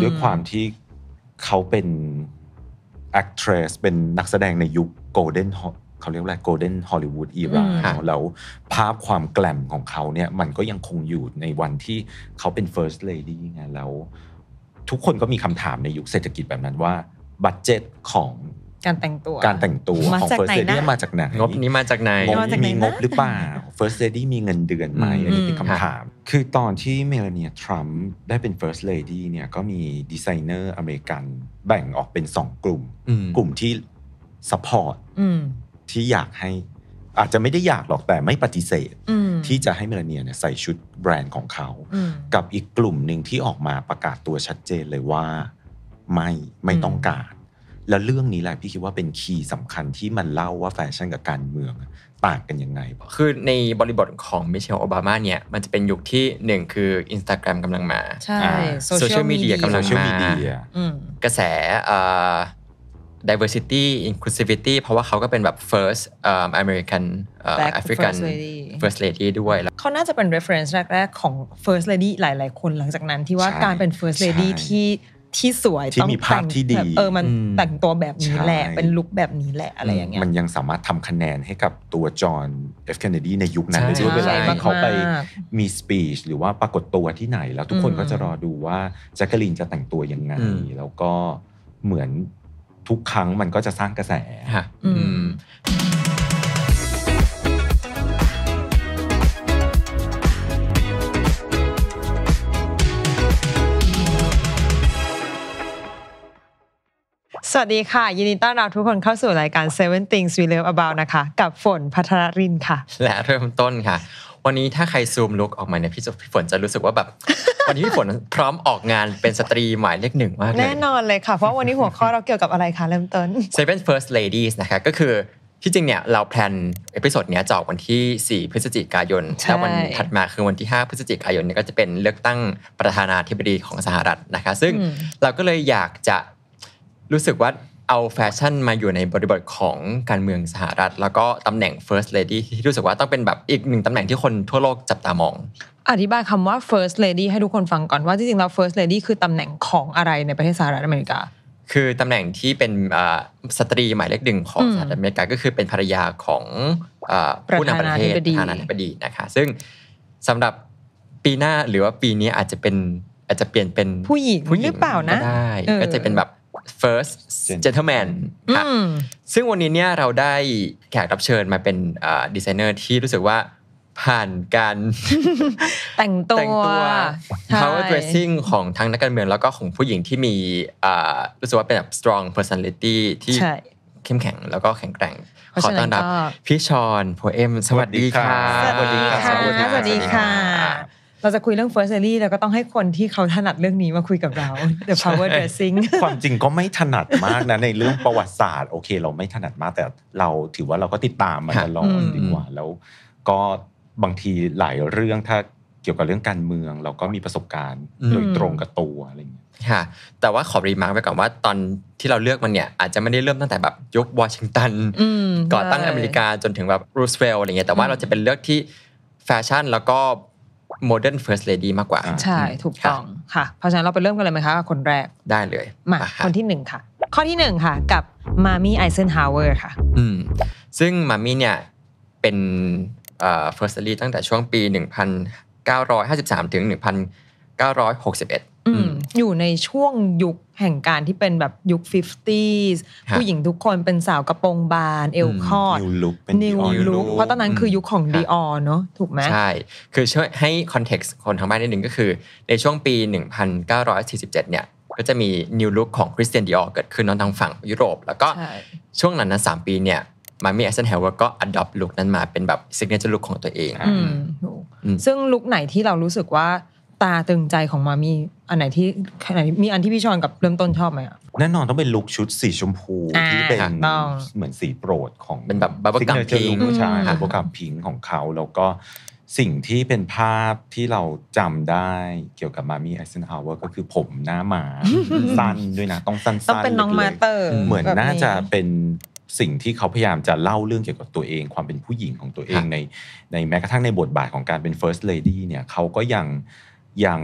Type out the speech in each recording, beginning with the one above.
ด้วยความที่เขาเป็น actress เป็นนักแสดงในยุคโกลเด้นเขาเรียกว่าโกลเด้นฮอลลีวูดอีราแล้วภาพความแกล่มของเขาเนี่ยมันก็ยังคงอยู่ในวันที่เขาเป็นเฟิร์สเลดี้ไงแล้วทุกคนก็มีคำถามในยุคเศรษฐกิจแบบนั้นว่าบัตเจตของการแต่งตัว การแต่งตัวของ First Lady มาจากไหน งบนี้มาจากไหนงบมีงบหรือเปล่า First Lady มีเงินเดือนไหมอันนี้เป็นคำถามคือตอนที่เมลานีทรัมป์ได้เป็น First Lady เนี่ยก็มีดีไซเนอร์อเมริกัน แบ่งออกเป็นสองกลุ่ม กลุ่มที่สปอร์ตที่อยากให้อาจจะไม่ได้อยากหรอกแต่ไม่ปฏิเสธที่จะให้เมลานีเนี่ยใส่ชุดแบรนด์ของเขา กับอีกกลุ่มหนึ่งที่ออกมาประกาศตัวชัดเจนเลยว่าไม่ไม่ต้องการแล้วเรื่องนี้แหละพี่คิดว่าเป็นคีย์สำคัญที่มันเล่าว่าแฟชั่นกับการเมืองต่างกันยังไง คือในบริบทของมิเชลโอบามาเนี่ย มันจะเป็นยุคที่หนึ่งคือ Instagram กำลังมา ใช่โซเชียลมีเดียกำลังมากระแส diversity inclusivity เพราะว่าเขาก็เป็นแบบ first um, American uh, African first lady. first lady ด้วยเขาน่าจะเป็น reference แรก ๆ ของ first lady หลายๆคนหลังจากนั้นที่ว่าการเป็น first lady ที่ที่สวยที่มีภาพที่ดี เออมันแต่งตัวแบบนี้แหละ เป็นลุคแบบนี้แหละอะไรอย่างเงี้ยมันยังสามารถทำคะแนนให้กับตัวจอห์นเอฟเคนเนดีในยุคนั้นใด้่วยเวลาที่เขาไปมีสปีช หรือว่าปรากฏตัวที่ไหน แล้วทุกคนก็จะรอดูว่าแจ็คกะลีนจะแต่งตัวยังไง แล้วก็เหมือนทุกครั้งมันก็จะสร้างกระแสอืมสวัสดีค่ะ ยินดีต้อนรับทุกคนเข้าสู่รายการ Seven Things We Love About นะคะ กับฝนพัทรรินค่ะ และเริ่มต้นค่ะ วันนี้ถ้าใครซูมลุกออกมาเนี่ยพี่ฝนจะรู้สึกว่าแบบ วันนี้พี่ฝนพร้อมออกงานเป็นสตรีหมายเลขหนึ่งมากเลยแน่นอนเลยค่ะเพราะวันนี้หัวข้อเราเกี่ยวกับอะไรคะเริ่มต้น Seven First Ladies นะคะ ก็คือ ที่จริงเนี่ยเราแพลนเอพิโซดเนี้ยจอกวันที่4พฤศจิกายนแล้ววันถัดมาคือวันที่5พฤศจิกายนเนี่ยก็จะเป็นเลือกตั้งประธานาธิบดีของสหรัฐนะคะซึ่งเราก็เลยอยากจะรู้สึกว่าเอาแฟชั่นมาอยู่ในบริบทของการเมืองสหรัฐ แล้วก็ตำแหน่ง first lady ที่รู้สึกว่าต้องเป็นแบบอีกหนึ่งตำแหน่งที่คนทั่วโลกจับตามอง อธิบายคำว่า first lady ให้ทุกคนฟังก่อนว่าจริงๆแล้ว first lady คือตำแหน่งของอะไรในประเทศสหรัฐอเมริกา คือตำแหน่งที่เป็นสตรีหมายเลขหนึ่งของสหรัฐอเมริกาก็คือเป็นภรรยาของผู้นำประเทศประธานาธิบดีนะคะซึ่งสำหรับปีหน้าหรือว่าปีนี้อาจจะเป็นอาจจะเปลี่ยนเป็นผู้หญิงผู้หญิงหรือเปล่านะก็จะเป็นแบบ first gentleman ครับซึ่งวันนี้เนี่ยเราได้แขกรับเชิญมาเป็นดีไซเนอร์ที่รู้สึกว่าผ่านการแต่งตัว power dressing ของทั้งนักการเมืองแล้วก็ของผู้หญิงที่มีรู้สึกว่าเป็นแบบ strong personality ที่เข้มแข็งแล้วก็แข็งแกร่งขอต้อนรับ พี่ชอนโพเอมสวัสดีค่ะสวัสดีค่ะสวัสดีค่ะเราจะคุยเรื่อง first salary แล้วก็ต้องให้คนที่เขาถนัดเรื่องนี้มาคุยกับเรา the power dressing ความจริงก็ไม่ถนัดมากนะในเรื่องประวัติศาสตร์โอเค เราไม่ถนัดมากแต่เราถือว่าเราก็ติดตามมาตลอดดีกว่าแล้วก็บางทีหลายเรื่องถ้าเกี่ยวกับเรื่องการเมืองเราก็มีประสบการณ์ โดยตรงกับตัวอะไรอย่างเงี้ยค่ะแต่ว่าขอรีมาร์กไปก่อนว่าตอนที่เราเลือกมันเนี่ย อาจจะไม่ได้เริ่มตั้งแต่แบบยุควอชิงตันก่อตั้งอเมริกาจนถึงแบบรูสเวลอะไรเงี้ยแต่ว่าเราจะเป็นเลือกที่แฟชั่น แล้วก็โมเดิร์นเฟิร์สเลดี้มากกว่า ใช่ถูกต้องค่ะเพราะฉะนั้นเราไปเริ่มกันเลยไหมคะ คนแรกได้เลยมา คนที่หนึ่งค่ะข้อที่หนึ่งค่ะกับมามี่ไอเซนฮาวเวอร์ค่ะอืมซึ่งมามี่เนี่ย เป็นเฟิร์สเลดี้ตั้งแต่ช่วงปี 1953ถึง1961อยู่ในช่วงยุคแห่งการที่เป็นแบบยุค 50s ผู้หญิงทุกคนเป็นสาวกระโปรงบานเอลคอดนิวลุกเป็นนิวลุกเพราะตอนนั้นคือยุคของดีออเนาะถูกไหมใช่คือช่วยให้คอนเท็กซ์คนทางบ้านนิดนึงก็คือในช่วงปี 1947เนี่ยก็จะมีนิวลุกของคริสเตียนดีออเกิดขึ้นนอทางฝั่งยุโรป แล้วก็ช่วงนั้นนะสามปีเนี่ยมามี่แอสเซนเฮลก็อดอปลุกนั้นมาเป็นแบบซิกเนเจอร์ลุกของตัวเองซึ่งลุกไหนที่เรารู้สึกว่าตาตึงใจของมามีอันไหนที่อันไหนมีอันที่พี่ชอนกับเริ่มต้นชอบไหมอ่ะแน่นอนต้องเป็นลุคชุดสีชมพูที่เป็นเหมือนสีโปรดของเป็นแบบบับเบ้กัมพิงใช่บับ้กัมพิงของเขาแล้วก็สิ่งที่เป็นภาพที่เราจำได้เกี่ยวกับมามีไอเซนฮาวเวอร์ก็คือผมหน้าหมาสั้นด้วยนะต้องสั้นๆต้องเป็นน้องมาเตอร์เหมือนน่าจะเป็นสิ่งที่เขาพยายามจะเล่าเรื่องเกี่ยวกับตัวเองความเป็นผู้หญิงของตัวเองในในแม้กระทั่งในบทบาทของการเป็น first lady เนี่ยเขาก็ยังยัง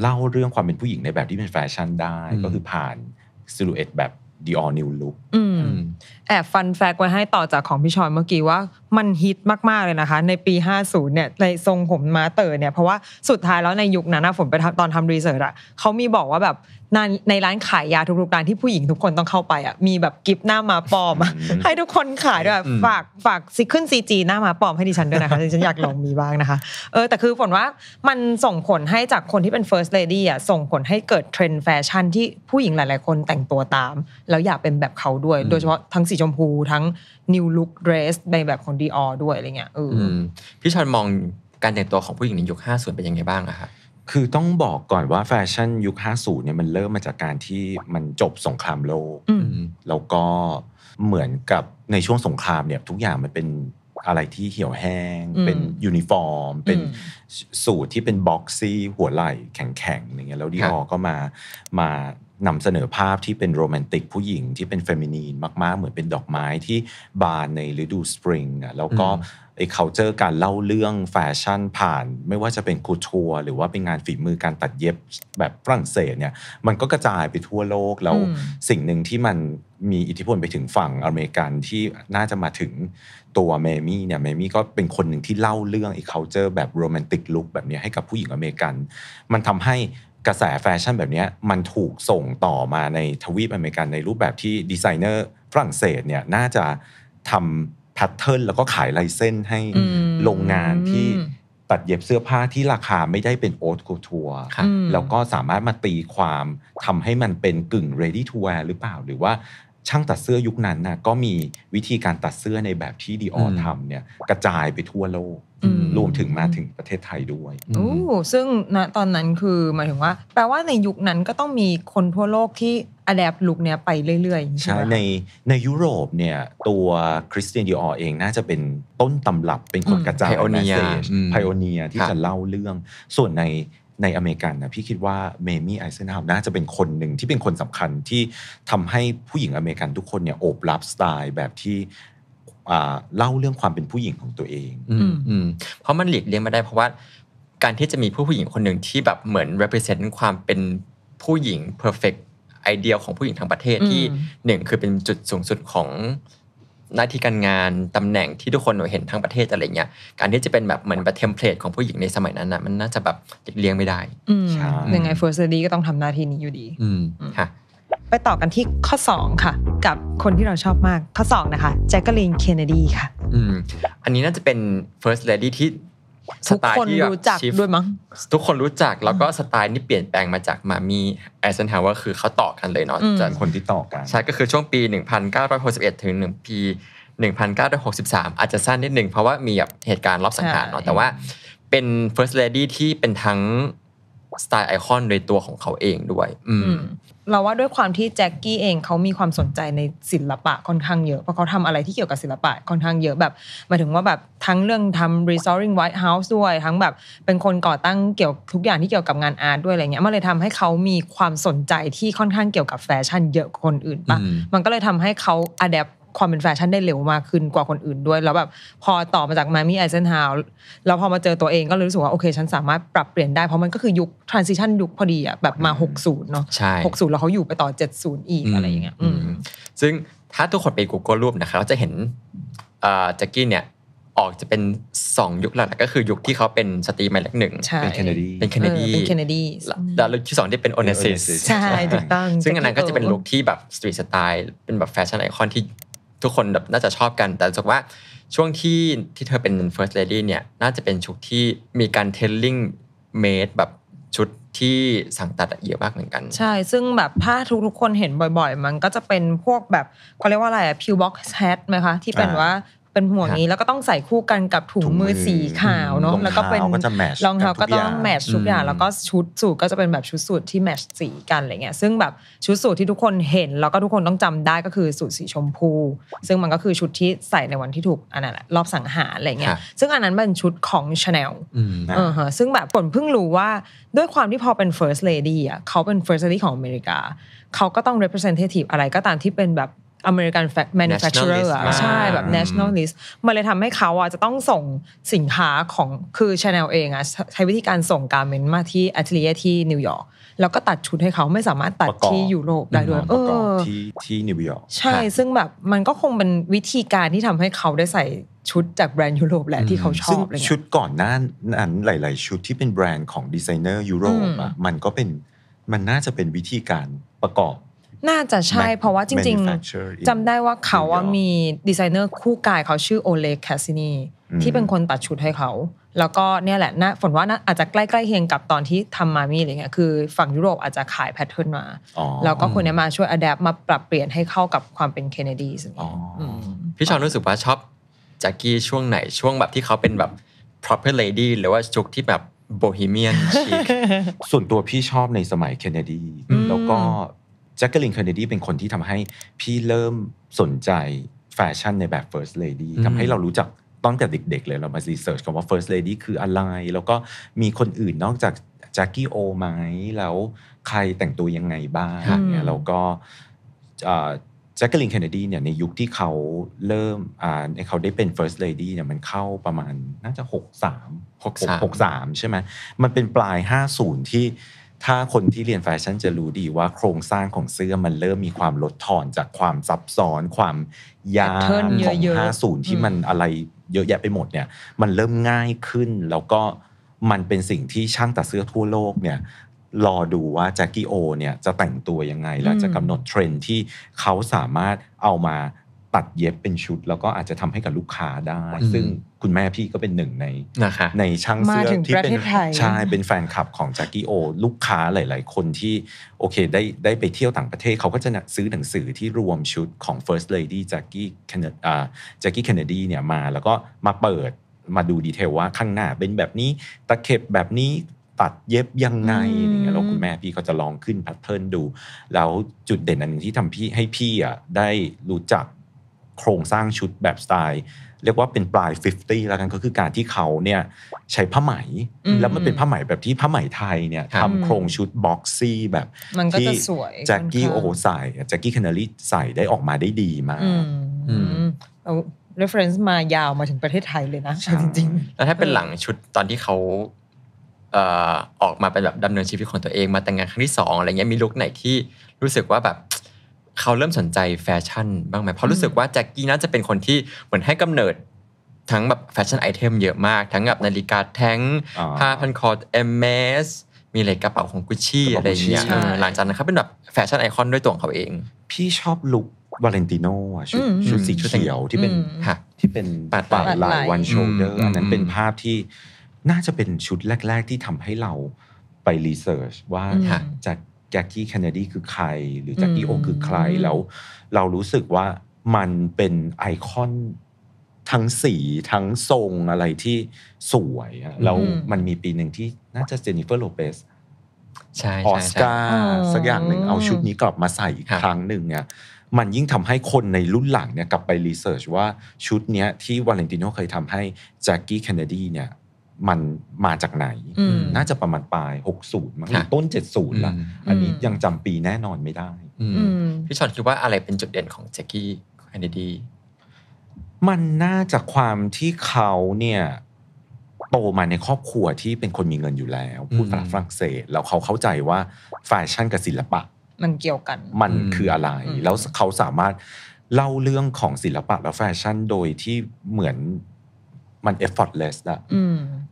เล่าเรื่องความเป็นผู้หญิงในแบบที่เป็นแฟชั่นได้ ก็คือผ่านซิลูเอตแบบีออร New Look แอบฟันแฟกไว้ให้ต่อจากของพี่ชอนเมื่อกี้ว่ามันฮิตมากๆเลยนะคะ ในปี 50 เนี่ยในทรงผมมาเตอร์เนี่ยเพราะว่าสุดท้ายแล้วในยุคนั้นะผมไปตอนทำรีเสิร์ชอะเขามีบอกว่าแบบในร้านขายยาทุกๆร้านที่ผู้หญิงทุกคนต้องเข้าไปอะมีแบบกิฟต์หน้ามาปลอมให้ทุกคนขายด้วยฝากฝากซิขึ้นซีจีหน้ามาปลอมให้ดิฉันด้วยนะคะดิฉันอยากลองมีบ้างนะคะ เออแต่คือผลว่ามันส่งผลให้จากคนที่เป็น first lady อะส่งผลให้เกิดเทรนด์แฟชั่นที่ผู้หญิงหลาย ๆ คนแต่งตัวตามแล้วอยากเป็นแบบเขาด้วยโดยเฉพาะทั้งสีชมพูทั้ง new look dress ในแบบของดีออด้วยอะไรเงี้ยเออพี่ชอนมองการแต่งตัวของผู้หญิงในยุค50เป็นยังไงบ้างอะครับคือต้องบอกก่อนว่าแฟชั่นยุค50เนี่ยมันเริ่มมาจากการที่มันจบสงครามโลกแล้วก็เหมือนกับในช่วงสงครามเนี่ยทุกอย่างมันเป็นอะไรที่เหี่ยวแห้ง เป็นยูนิฟอร์ม เป็นสูตรที่เป็นบ็อกซี่ หัวไหล่แข็งๆอย่างเงี้ยแล้วดีออก็มามานำเสนอภาพที่เป็นโรแมนติกผู้หญิงที่เป็นเฟมินีนมากๆ เหมือนเป็นดอกไม้ที่บานในฤดูสปริงอ่ะแล้วก็ไอ้คาเจอร์การเล่าเรื่องแฟชั่นผ่าน ไม่ว่าจะเป็นคูทัวร์หรือว่าเป็นงานฝีมือการตัดเย็บแบบฝรั่งเศสเนี่ยมันก็กระจายไปทั่วโลก แล้วสิ่งหนึ่งที่มันมีอิทธิพลไปถึงฝั่งอเมริกันที่น่าจะมาถึงตัวเมมี่เนี่ยเมมี่ก็เป็นคนหนึ่งที่เล่าเรื่องไอ้คาเจอร์แบบโรแมนติกลุคแบบนี้ให้กับผู้หญิงอเมริกัน มันทำให้กระแสแฟชั่นแบบนี้มันถูกส่งต่อมาในทวีปอเมริกันในรูปแบบที่ดีไซเนอร์ฝรั่งเศสเนี่ย น่าจะทำแพทเทิร์นแล้วก็ขายลายเส้นให้โรงงานที่ ตัดเย็บเสื้อผ้าที่ราคาไม่ได้เป็นโอทูทัวร์แล้วก็สามารถมาตีความ ทำให้มันเป็นกึ่งเรดี้ทัวร์หรือเปล่า หรือว่าช่างตัดเสื้อยุคนั้นนะก็มีวิธีการตัดเสื้อในแบบที่ดีออทำเนี่ย กระจายไปทั่วโลก รวมถึงมาถึงประเทศไทยด้วยอ้ซึ่งณตอนนั้นคือหมายถึงว่า แปลว่าในยุคนั้นก็ต้องมีคนทั่วโลกที่อัดแอปลุกเนี้ยไปเรื่อยๆใช่ ในในยุโรปเนี่ย ตัวคริสเตียนดีออเองน่าจะเป็นต้นตำรับเป็นคนกระจายไพโอเนียไพโอเนียที่จะเล่าเรื่อง ส่วนในในอเมริกันนะพี่คิดว่าเมมี่ไอเซนฮาวน่าจะเป็นคนหนึ่งที่เป็นคนสำคัญที่ทำให้ผู้หญิงอเมริกันทุกคนเนี่ยโอบรับสไตล์แบบที่เล่าเรื่องความเป็นผู้หญิงของตัวเองอืมเพราะมันหลีกเลี่ยงไม่ได้เพราะว่าการที่จะมีผู้ผู้หญิงคนหนึ่งที่แบบเหมือน represent ความเป็นผู้หญิง perfect ไอเดียของผู้หญิงทั้งประเทศที่หนึ่งคือเป็นจุดสูงสุดของหน้าที่การงานตำแหน่งที่ทุกคนหนูเห็นทั้งประเทศอะไรเงี้ยการที่จะเป็นแบบเหมือนแบบเทมเพลตของผู้หญิงในสมัยนั้นนะมันน่าจะแบบเลี้ยงไม่ได้ยังไงเฟิร์สดีก็ต้องทำหน้าที่นี้อยู่ดีค่ะ ไปต่อกันที่ข้อ 2 ค่ะ กับคนที่เราชอบมากข้อ 2 นะคะแจ็คเกอรีนเคนเนดีค่ะ อืมอันนี้น่าจะเป็น first lady ที่ทุกคนรู้จักด้วยมั้งทุกคนรู้จักแล้วก็สไตล์นี่เปลี่ยนแปลงมาจากมามีไอเซนฮาวเวอร์คือเขาต่อกันเลยเนาะจากคนที่ต่อกันใช่ก็คือช่วงปี 1961ถึง1ปี1963อาจจะสั้นนิดหนึ่งเพราะว่ามีแบบเหตุการณ์รอบสังหารเนาะแต่ว่า เป็น first lady ที่เป็นทั้งสไตล์ไอคอนโดยตัวของเขาเองด้วย อืมเราว่าด้วยความที่แจ็คกี้เองเขามีความสนใจในศิลปะค่อนข้างเยอะเพราะเขาทำอะไรที่เกี่ยวกับศิลปะค่อนข้างเยอะแบบหมายถึงว่าแบบทั้งเรื่องทำ restoring White House ด้วย ทั้งแบบเป็นคนก่อตั้งเกี่ยวทุกอย่างที่เกี่ยวกับงานอาร์ตด้วยอะไรเงี้ยมันเลยทำให้เขามีความสนใจที่ค่อนข้างเกี่ยวกับแฟชั่นเยอะกว่าคนอื่นปะมันก็เลยทำให้เขาอัดแอปความเป็นแฟชั่นได้เร็วมากขึ้นกว่าคนอื่นด้วย แล้วแบบพอต่อมาจากมามี่ไอเซนฮาวแล้วพอมาเจอตัวเองก็รู้สึกว่าโอเคฉัน สามารถปรับเปลี่ยนได้เพราะมันก็คือยุคทรานซิชันยุคพอดีอ่ะแบบมา 60เนาะใช่60แล้วเขาอยู่ไปต่อ70 อีกอะไรอย่างเงี้ยซึ่งถ้าทุกคนไป Google รูปนะครับจะเห็นแจ็กกี้เนี่ยออกจะเป็น2 ยุคหลักก็คือยุคที่เขาเป็นสตรีมายเลขหนึ่งเป็นแคนนดีเป็นแคนนดีเป็นแคนนดีแล้วที่สองที่เป็นโอเนซิสใช่ถูกต้องซึ่งอันนั้นก็จะเป็นลุคที่แบบสตรีทสไตล์เป็นแบบแฟชั่นไอคอนที่ทุกคนแบบน่าจะชอบกัน แต่สกว่าช่วงที่ที่เธอเป็น first lady เนี่ยน่าจะเป็นชุดที่มีการ t e l l i n g made แบบชุดที่สั่งตัดเยอะมากเหมือนกันใช่ ซึ่งแบบถ้าทุกทุกคนเห็นบ่อยๆ มันก็จะเป็นพวกแบบเขาเรียกว่าอะไรอะพิวบ็อกซ์แฮทไหมคะที่เป็นว่าเป็นห่วงนี้แล้วก็ต้องใส่คู่กันกับถุงมือสีขาวเนาะแล้วก็เป็นรองเท้าก็ต้องแมทชุดอย่างแล้วก็ชุดสูทก็จะเป็นแบบชุดสูทที่แมทชสีกันอะไรเงี้ยซึ่งแบบชุดสูทที่ทุกคนเห็นแล้วก็ทุกคนต้องจำได้ก็คือสูทสีชมพู ซึ่งมันก็คือชุดที่ใส่ในวันที่ถูกอันนั้นรอบสังหารอะไรเงี้ยซึ่งอันนั้นเป็นชุดของชาแนลเออฮะซึ่งแบบผลเพิ่งรู้ว่าด้วยความที่พอเป็น first lady อ่ะเขาเป็น first lady ของอเมริกาเขาก็ต้อง representative อะไรก็ตามที่เป็นแบบอเม a m e r i แ a n m a n u f a c t u อ e ะใช่แบบ national list มันเลยทำให้เขาอ่ะจะต้องส่งสินค้าของคือชาแนลเองอ่ะใช้วิธีการส่งการเมนมาที่อัตเลียที่นิวยอร์กแล้วก็ตัดชุดให้เขาไม่สามารถตัดที่ยุโรปได้ด้วยเออที่ที่นิวยอร์กใช่ ซึ่งแบบมันก็คงเป็นวิธีการที่ทำให้เขาได้ใส่ชุดจากแบรนด์ยุโรปแหละที่เขาชอบเลยชุดก่อนหน้านั้นหลาย ๆชุดที่เป็นแบรนด์ของดีไซเนอร์ยุโรปอ่ะมันก็เป็นมันน่าจะเป็นวิธีการประกอบน่าจะใช่เพราะว่าจริง ๆจำได้ว่าเขาว่ามีดีไซเนอร์คู่กายเขาชื่อโอเล็กแคสซินีที่เป็นคนตัดชุดให้เขา แล้วก็เนี่ยแหละนะฝนว่านอาจจะใกล้ๆเคียงกับตอนที่ทำมามี่อะไรเงี้ยคือฝั่งยุโรปอาจจะขายแพทเทิร์นมา แล้วก็คนนี้มาช่วยอัดแอปมาปรับเปลี่ยนให้เข้ากับความเป็นเคนเนดีสพี่ชอนรู้สึกว่าชอบแจ็กกี้ช่วงไหนช่วงแบบที่เขาเป็นแบบ proper lady หรือว่าชุกที่แบบโบฮีเมียนชิคส่วนตัวพี่ชอบในสมัยเคนเนดีแล้วก็แจ็คเกอลินเคนเนดีเป็นคนที่ทำให้พี่เริ่มสนใจ แฟชั่นในแบบ First Lady ทำให้เรารู้จักตั้งแต่เด็กๆเลย เรามารีเสิร์ชกัว่า First Lady คืออะไร แล้วก็มีคนอื่นนอกจากแจ็คกี้โอไหมแล้วใครแต่งตัวยังไงบ้างเนี่ยแล้วก็แจ็คเกอลินเคนเนดีเนี่ยในยุคที่เขาเริ่มในเขาได้เป็น first lady เนี่ยมันเข้าประมาณน่าจะ 6 3 6 3ใช่ไหมมันเป็นปลาย50ที่ถ้าคนที่เรียนแฟชั่นจะรู้ดีว่าโครงสร้างของเสื้อมันเริ่มมีความลดทอนจากความซับซ้อน ความยาวของ50ที่มันอะไรเยอะแยะไปหมดเนี่ยมันเริ่มง่ายขึ้นแล้วก็มันเป็นสิ่งที่ช่างตัดเสื้อทั่วโลกเนี่ย รอดูว่าแจ็คกี้โอ เนี่ยจะแต่งตัวยังไงแล้วจะกำหนดเทรนที่เขาสามารถเอามาตัดเย็บเป็นชุดแล้วก็อาจจะทำให้กับลูกค้าได้ ซึ่งคุณแม่พี่ก็เป็นหนึ่งในในช่างเสื้อที่เป็นใช่ เป็นแฟนคลับของจากกี้โอลูกค้าหลาย ๆ คนที่โอเคได้ได้ไปเที่ยวต่างประเทศเขาก็จะซื้อหนังสือที่รวมชุดของ First Lady จากกี้เคนเอ่แจากกี้เคนเนดีเนี่ย มาแล้วก็มาเปิดมาดูดีเทลว่าข้างหน้าเป็นแบบนี้ตะเข็บแบบนี้ตัดเย็บยังไงอย่างเงี้ยแล้วคุณแม่พี่ก็จะลองขึ้นแพทเทิร์นดู แล้วจุดเด่นอันหนึ่งที่ทำพี่ให้พี่อ่ะได้รู้จักโครงสร้างชุดแบบสไตล์เรียกว่าเป็นปลาย 50 แล้วกันก็คือการที่เขาเนี่ยใช้ผ้าไหมแล้วมันเป็นผ้าไหมแบบที่ผ้าไหมไทยเนี่ยทำโครงชุดบ็อกซี่ แบบที่แจ็คกี้โอใส่แจ็คกี้แคนาลีใส่ได้ออกมาได้ดีมากเรา reference มายาวมาถึงประเทศไทยเลยนะ จริงๆ แล้วถ้าเป็นหลังชุดตอนที่เขาออกมาเป็นแบบดำเนินชีวิตของตัวเอง มาแต่งงานครั้งที่สองอะไรเงี้ยมีลุคไหนที่รู้สึกว่าแบบเขาเริ่มสนใจแฟชั่นบ้างไหม เพราะรู้สึกว่าแจ็คกี้น่าจะเป็นคนที่เหมือนให้กำเนิดทั้งแบบแฟชั่นไอเทมเยอะมากทั้งแบบนาฬิกาแท้งผ้าพันคอเอ็มเอสมีอะไรกระเป๋าของกุชชี่อะไรอย่างเงี้ยหลังจาก นั้นเขาเป็นแบบแฟชั่นไอคอนด้วยตัวของเขาเอง พี่ชอบลุควาเลนติโน่ชุดชุดสีเขียวที่เป็น ที่เป็นปัดปลายวันโชเดอร์อันนั้นเป็นภาพที่น่าจะเป็นชุดแรก ๆที่ทำให้เราไปรีเสิร์ชว่าจะกแจ็คกี้แคนเนดีคือใคร หรือแจ็คกี้โอคือใครแล้วเรารู้สึกว่ามันเป็นไอคอนทั้งสีทั้งทรงอะไรที่สวย แล้วมันมีปีหนึ่งที่น่าจะเจนนิเฟอร์โลเปสออสการ์สักอย่างหนึ่งเอาชุดนี้กลับมาใส่อีกครั้งหนึ่งเนี่ยมันยิ่งทำให้คนในรุ่นหลังเนี่ยกลับไปรีเสิร์ชว่าชุดเนี้ยที่วาเลนติโนเคยทำให้แจ็คกี้แคนเนดีเนี่ยมันมาจากไหน น่าจะประมาณปลาย 60 มั้งต้น 70ละอันนี้ยังจำปีแน่นอนไม่ได้ พี่ชอนคิดว่าอะไรเป็นจุดเด่นของแจ็คกี้แคนดีมันน่าจะความที่เขาเนี่ย โตมาในครอบครัวที่เป็นคนมีเงินอยู่แล้ว พูดภาษาฝรั่งเศส แล้วเขาเข้าใจว่าแฟชั่นกับศิลปะ มันเกี่ยวกัน มันคืออะไร แล้วเขาสามารถเล่าเรื่องของศิลปะและแฟชั่นโดยที่เหมือนมัน effortless นะ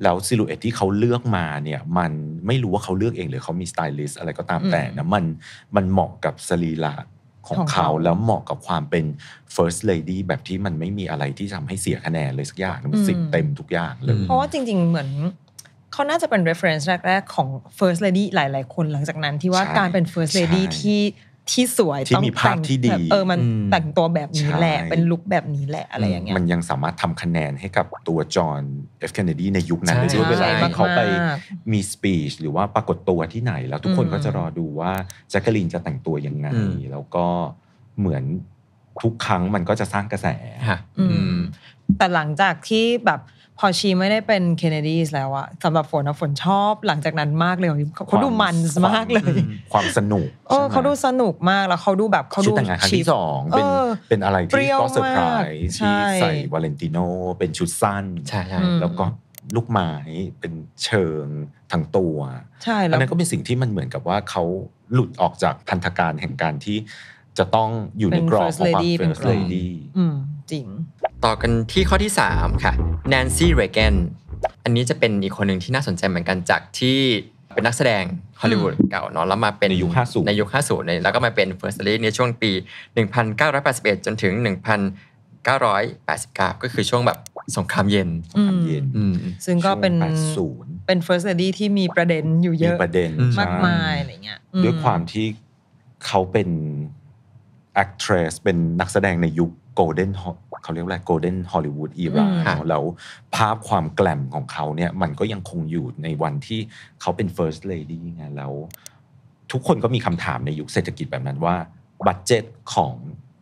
แล้วซิลูเอตที่เขาเลือกมาเนี่ยมันไม่รู้ว่าเขาเลือกเอง หรือเขามีสไตลิสอะไรก็ตามแต่นะมันมันเหมาะกับสรีระของเขาแล้วเหมาะกับความเป็น first lady แบบที่มันไม่มีอะไรที่ทำให้เสียคะแนนเลยสักอย่างมันสิบเต็มทุกอย่างเลยเพราะว่าจริงๆเหมือนเขาน่าจะเป็น reference แรกๆ ของ first lady หลายๆคนหลังจากนั้นที่ว่าการเป็น first lady ที่ที่สวยที่มีภาพที่ดีเออมันแต่งตัวแบบนี้แหละ เป็นลุคแบบนี้แหละอะไรอย่างเงี้ยมันยังสามารถทำคะแนนให้กับตัวจอห์นเอฟเคนเนดีในยุคนั้นด้วยเวลาที่เขาไปมีสปีชหรือว่าปรากฏตัวที่ไหน แล้วทุกคนก็จะรอดูว่าแจ็คกะลินจะแต่งตัวยังไง แล้วก็เหมือน ทุกครั้งมันก็จะสร้างกระแสแต่หลังจากที่แบบพอชีไม่ได้เป็นเคนเนดีสแล้วอะสำหรับฝนอะฝนชอบหลังจากนั้นมากเลยเขาดูมันมากเลย ความสนุกเออเขาดูสนุกมากแล้วเขาดูแบบเขาดูแต่งงานัีสองเป็นเป็นอะไรที่ก็เซอร์ไพรส์ชีใส่วาเลนติโนเป็นชุดสั้นใช่แล้วก็ลูกไม้เป็นเชิงทั้งตัวใช่แล้วนั้นก็เป็นสิ่งที่มันเหมือนกับว่าเขาหลุดออกจากพันธการแห่งการที่จะต้องอยู่ในกรอบของความเป็นเฟรดี้จริงต่อกันที่ข้อที่ 3 ค่ะแนนซี่เรแกนอันนี้จะเป็นอีกคนหนึ่งที่น่าสนใจเหมือนกันจากที่เป็นนักแสดงฮอลลีวูดเก่าเนาะแล้วมาเป็นในยุค 50 ในยุค50เนยแล้วก็มาเป็นเฟิร์สลีในช่วงปี 1981 จนถึง 1989 ก็คือช่วงแบบสงครามเย็นซึ่งก็เป็นเป็นเฟิร์สเลดี้ที่มีประเด็นอยู่เยอะประเด็นมากมายอะไรเงี้ยด้วยความที่เขาเป็น แอคท e รสเป็นนักแสดงในยุคโกลเด้นเขาเรียกว่าโกลเด้นฮอลลีวูดอีราแล้วภาพความแกล่มของเขาเนี่ยมันก็ยังคงอยู่ในวันที่เขาเป็นเฟิร์สเลดี้ไงแล้ว ทุกคนก็มีคำถามในยุคเศรษฐกิจแบบนั้นว่า บัตเจตของ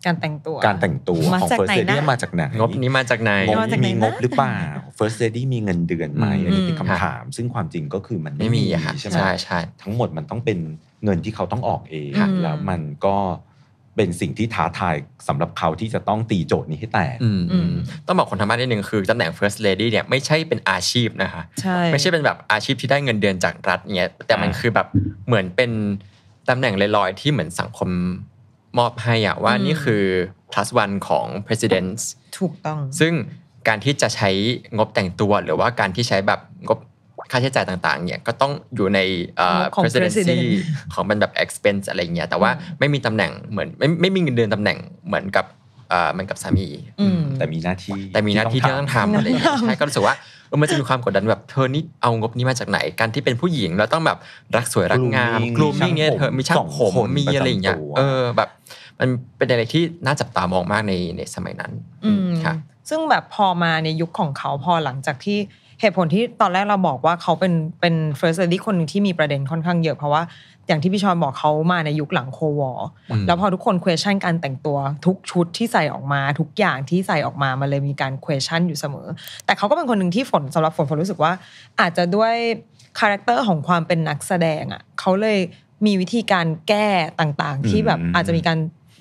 การแต่งตัวการแต่งตัวของเฟิร์สเลดี้มาจากไหนงบนี้มาจากไหนงบมีงบหรือเปล่าเฟิร์สเลดี้มีเงินเดือนไหมอันนี้เป็นคำถาม ซึ่งความจริงก็คือมันไม่มีใช่ไหมใช่ทั้งหมดมันต้องเป็นเงินที่เขาต้องออกเองแล้วมันก็เป็นสิ่งที่ท้าทายสำหรับเขาที่จะต้องตีโจทย์นี้ให้แตกต้องบอกคนทำบ้านนิดนึงคือตำแหน่ง first lady เนี่ย ไม่ใช่เป็นอาชีพนะคะ ไม่ใช่เป็นแบบอาชีพที่ได้เงินเดือนจากรัฐเนี่ยแต่มันคือแบบเหมือนเป็นตำแหน่งลอยๆที่เหมือนสังคมมอบให้อะว่านี่คือ plus one ของ president ถูกต้อง ซึ่งการที่จะใช้งบแต่งตัวหรือว่าการที่ใช้แบบงบค่าใช้จ่ายต่างๆเนี่ยก็ต้องอยู่ใน presidency ของมันแบบ expense อะไรเงี้ยแต่ว่าไม่มีตำแหน่งเหมือนไม่ไม่มีเงินเดือนตำแหน่งเหมือนกับเมันกับสามีแต่มีหน้าที่แต่มีหน้าที่ที่ต้องทำอะไร่เงี้ยใช่ก็รู้สึกว่ามันจะมีความกดดันแบบเธอนี่เอางบนี้มาจากไหนการที่เป็นผู้หญิงเราต้องแบบรักสวยรักงามกลุ่มนี่เงี้ยเธอมีช่างผมมีอะไรอย่างเงี้ยเออแบบ มันเป็นอะไรที่น่าจับตามองมากในในสมัยนั้นค่ะซึ่งแบบพอมาในยุคของเขาพอหลังจากที่เหตุผลที่ตอนแรกเราบอกว่าเขาเป็นเป็น first lady คนหนึ่งที่มีประเด็นค่อนข้างเยอะเพราะว่าอย่างที่พี่ชอนบอกเขามาในยุคหลังโควอแล้วพอทุกคน question การแต่งตัวทุกชุดที่ใส่ออกมา ทุกอย่างที่ใส่ออกมามันเลยมีการ question อยู่เสมอ แต่เขาก็เป็นคนหนึ่งที่ฝนสำหรับฝนฝนรู้สึกว่า อาจจะด้วยคาแรคเตอร์ของความเป็นนักแสดงอ่ะเขาเลยมีวิธีการแก้ต่างๆที่แบบอาจจะมีการ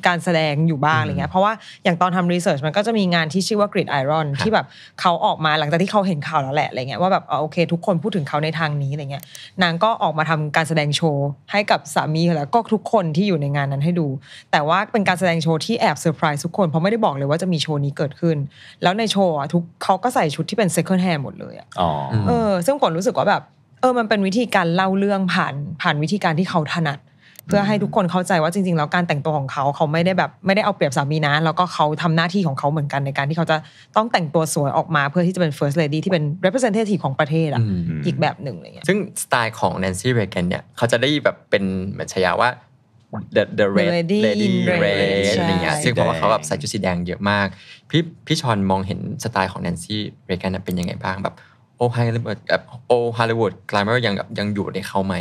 การแสดงอยู่บ้างอะไรเงี้ย เพราะว่าอย่างตอนทำรีเสิร์ชมันก็จะมีงานที่ชื่อว่ากริดไอรอนที่แบบเขาออกมาหลังจากที่เขาเห็นข่าวแล้วแหละอะไรเงี้ยว่าแบบโอเค ทุกคนพูดถึงเขาในทางนี้อะไรเงี้ย นางก็ออกมาทำการแสดงโชว์ให้กับสามีแล้วก็ทุกคนที่อยู่ในงานนั้นให้ดู แต่ว่าเป็นการแสดงโชว์ที่แอบเซอร์ไพรส์ทุกคนเพราะไม่ได้บอกเลยว่าจะมีโชว์นี้เกิดขึ้น แล้วในโชว์ทุกเขาก็ใส่ชุดที่เป็นเซ็กเกิลแฮร์หมดเลยอ๋อเออซึ่งผนรู้สึกว่าแบบ เออมันเป็นวิธีการเล่าเรื่องผ่านผ่านวิธีการที่เขาถนัดเพื่อให้ทุกคนเข้าใจว่าจริงๆ แล้วการแต่งตัวของเขาเขาไม่ได้แบบไม่ได้เอาเปรียบสามีนะแล้วก็เขาทำหน้าที่ของเขาเหมือนกันในการที่เขาจะต้องแต่งตัวสวยออกมาเพื่อที่จะเป็น first lady ที่เป็น representative ของประเทศอ่ะอีกแบบหนึ่งอะไรเงี้ยซึ่งสไตล์ของแนนซี่เรแกนเนี่ยเขาจะได้แบบเป็นเหมือนฉายาว่า the the red lady, lady red อะไรเงี้ยซึ่งามว่าเขาแบบใส่ชุดสีแดงเยอะมากพี่พี่ชอนมองเห็นสไตล์ของแนนซี่เรแกนเป็นยังไงบ้างแบบโอไฮโอฮาลิวูดกลายมายังยังอยู่ในเขาไหม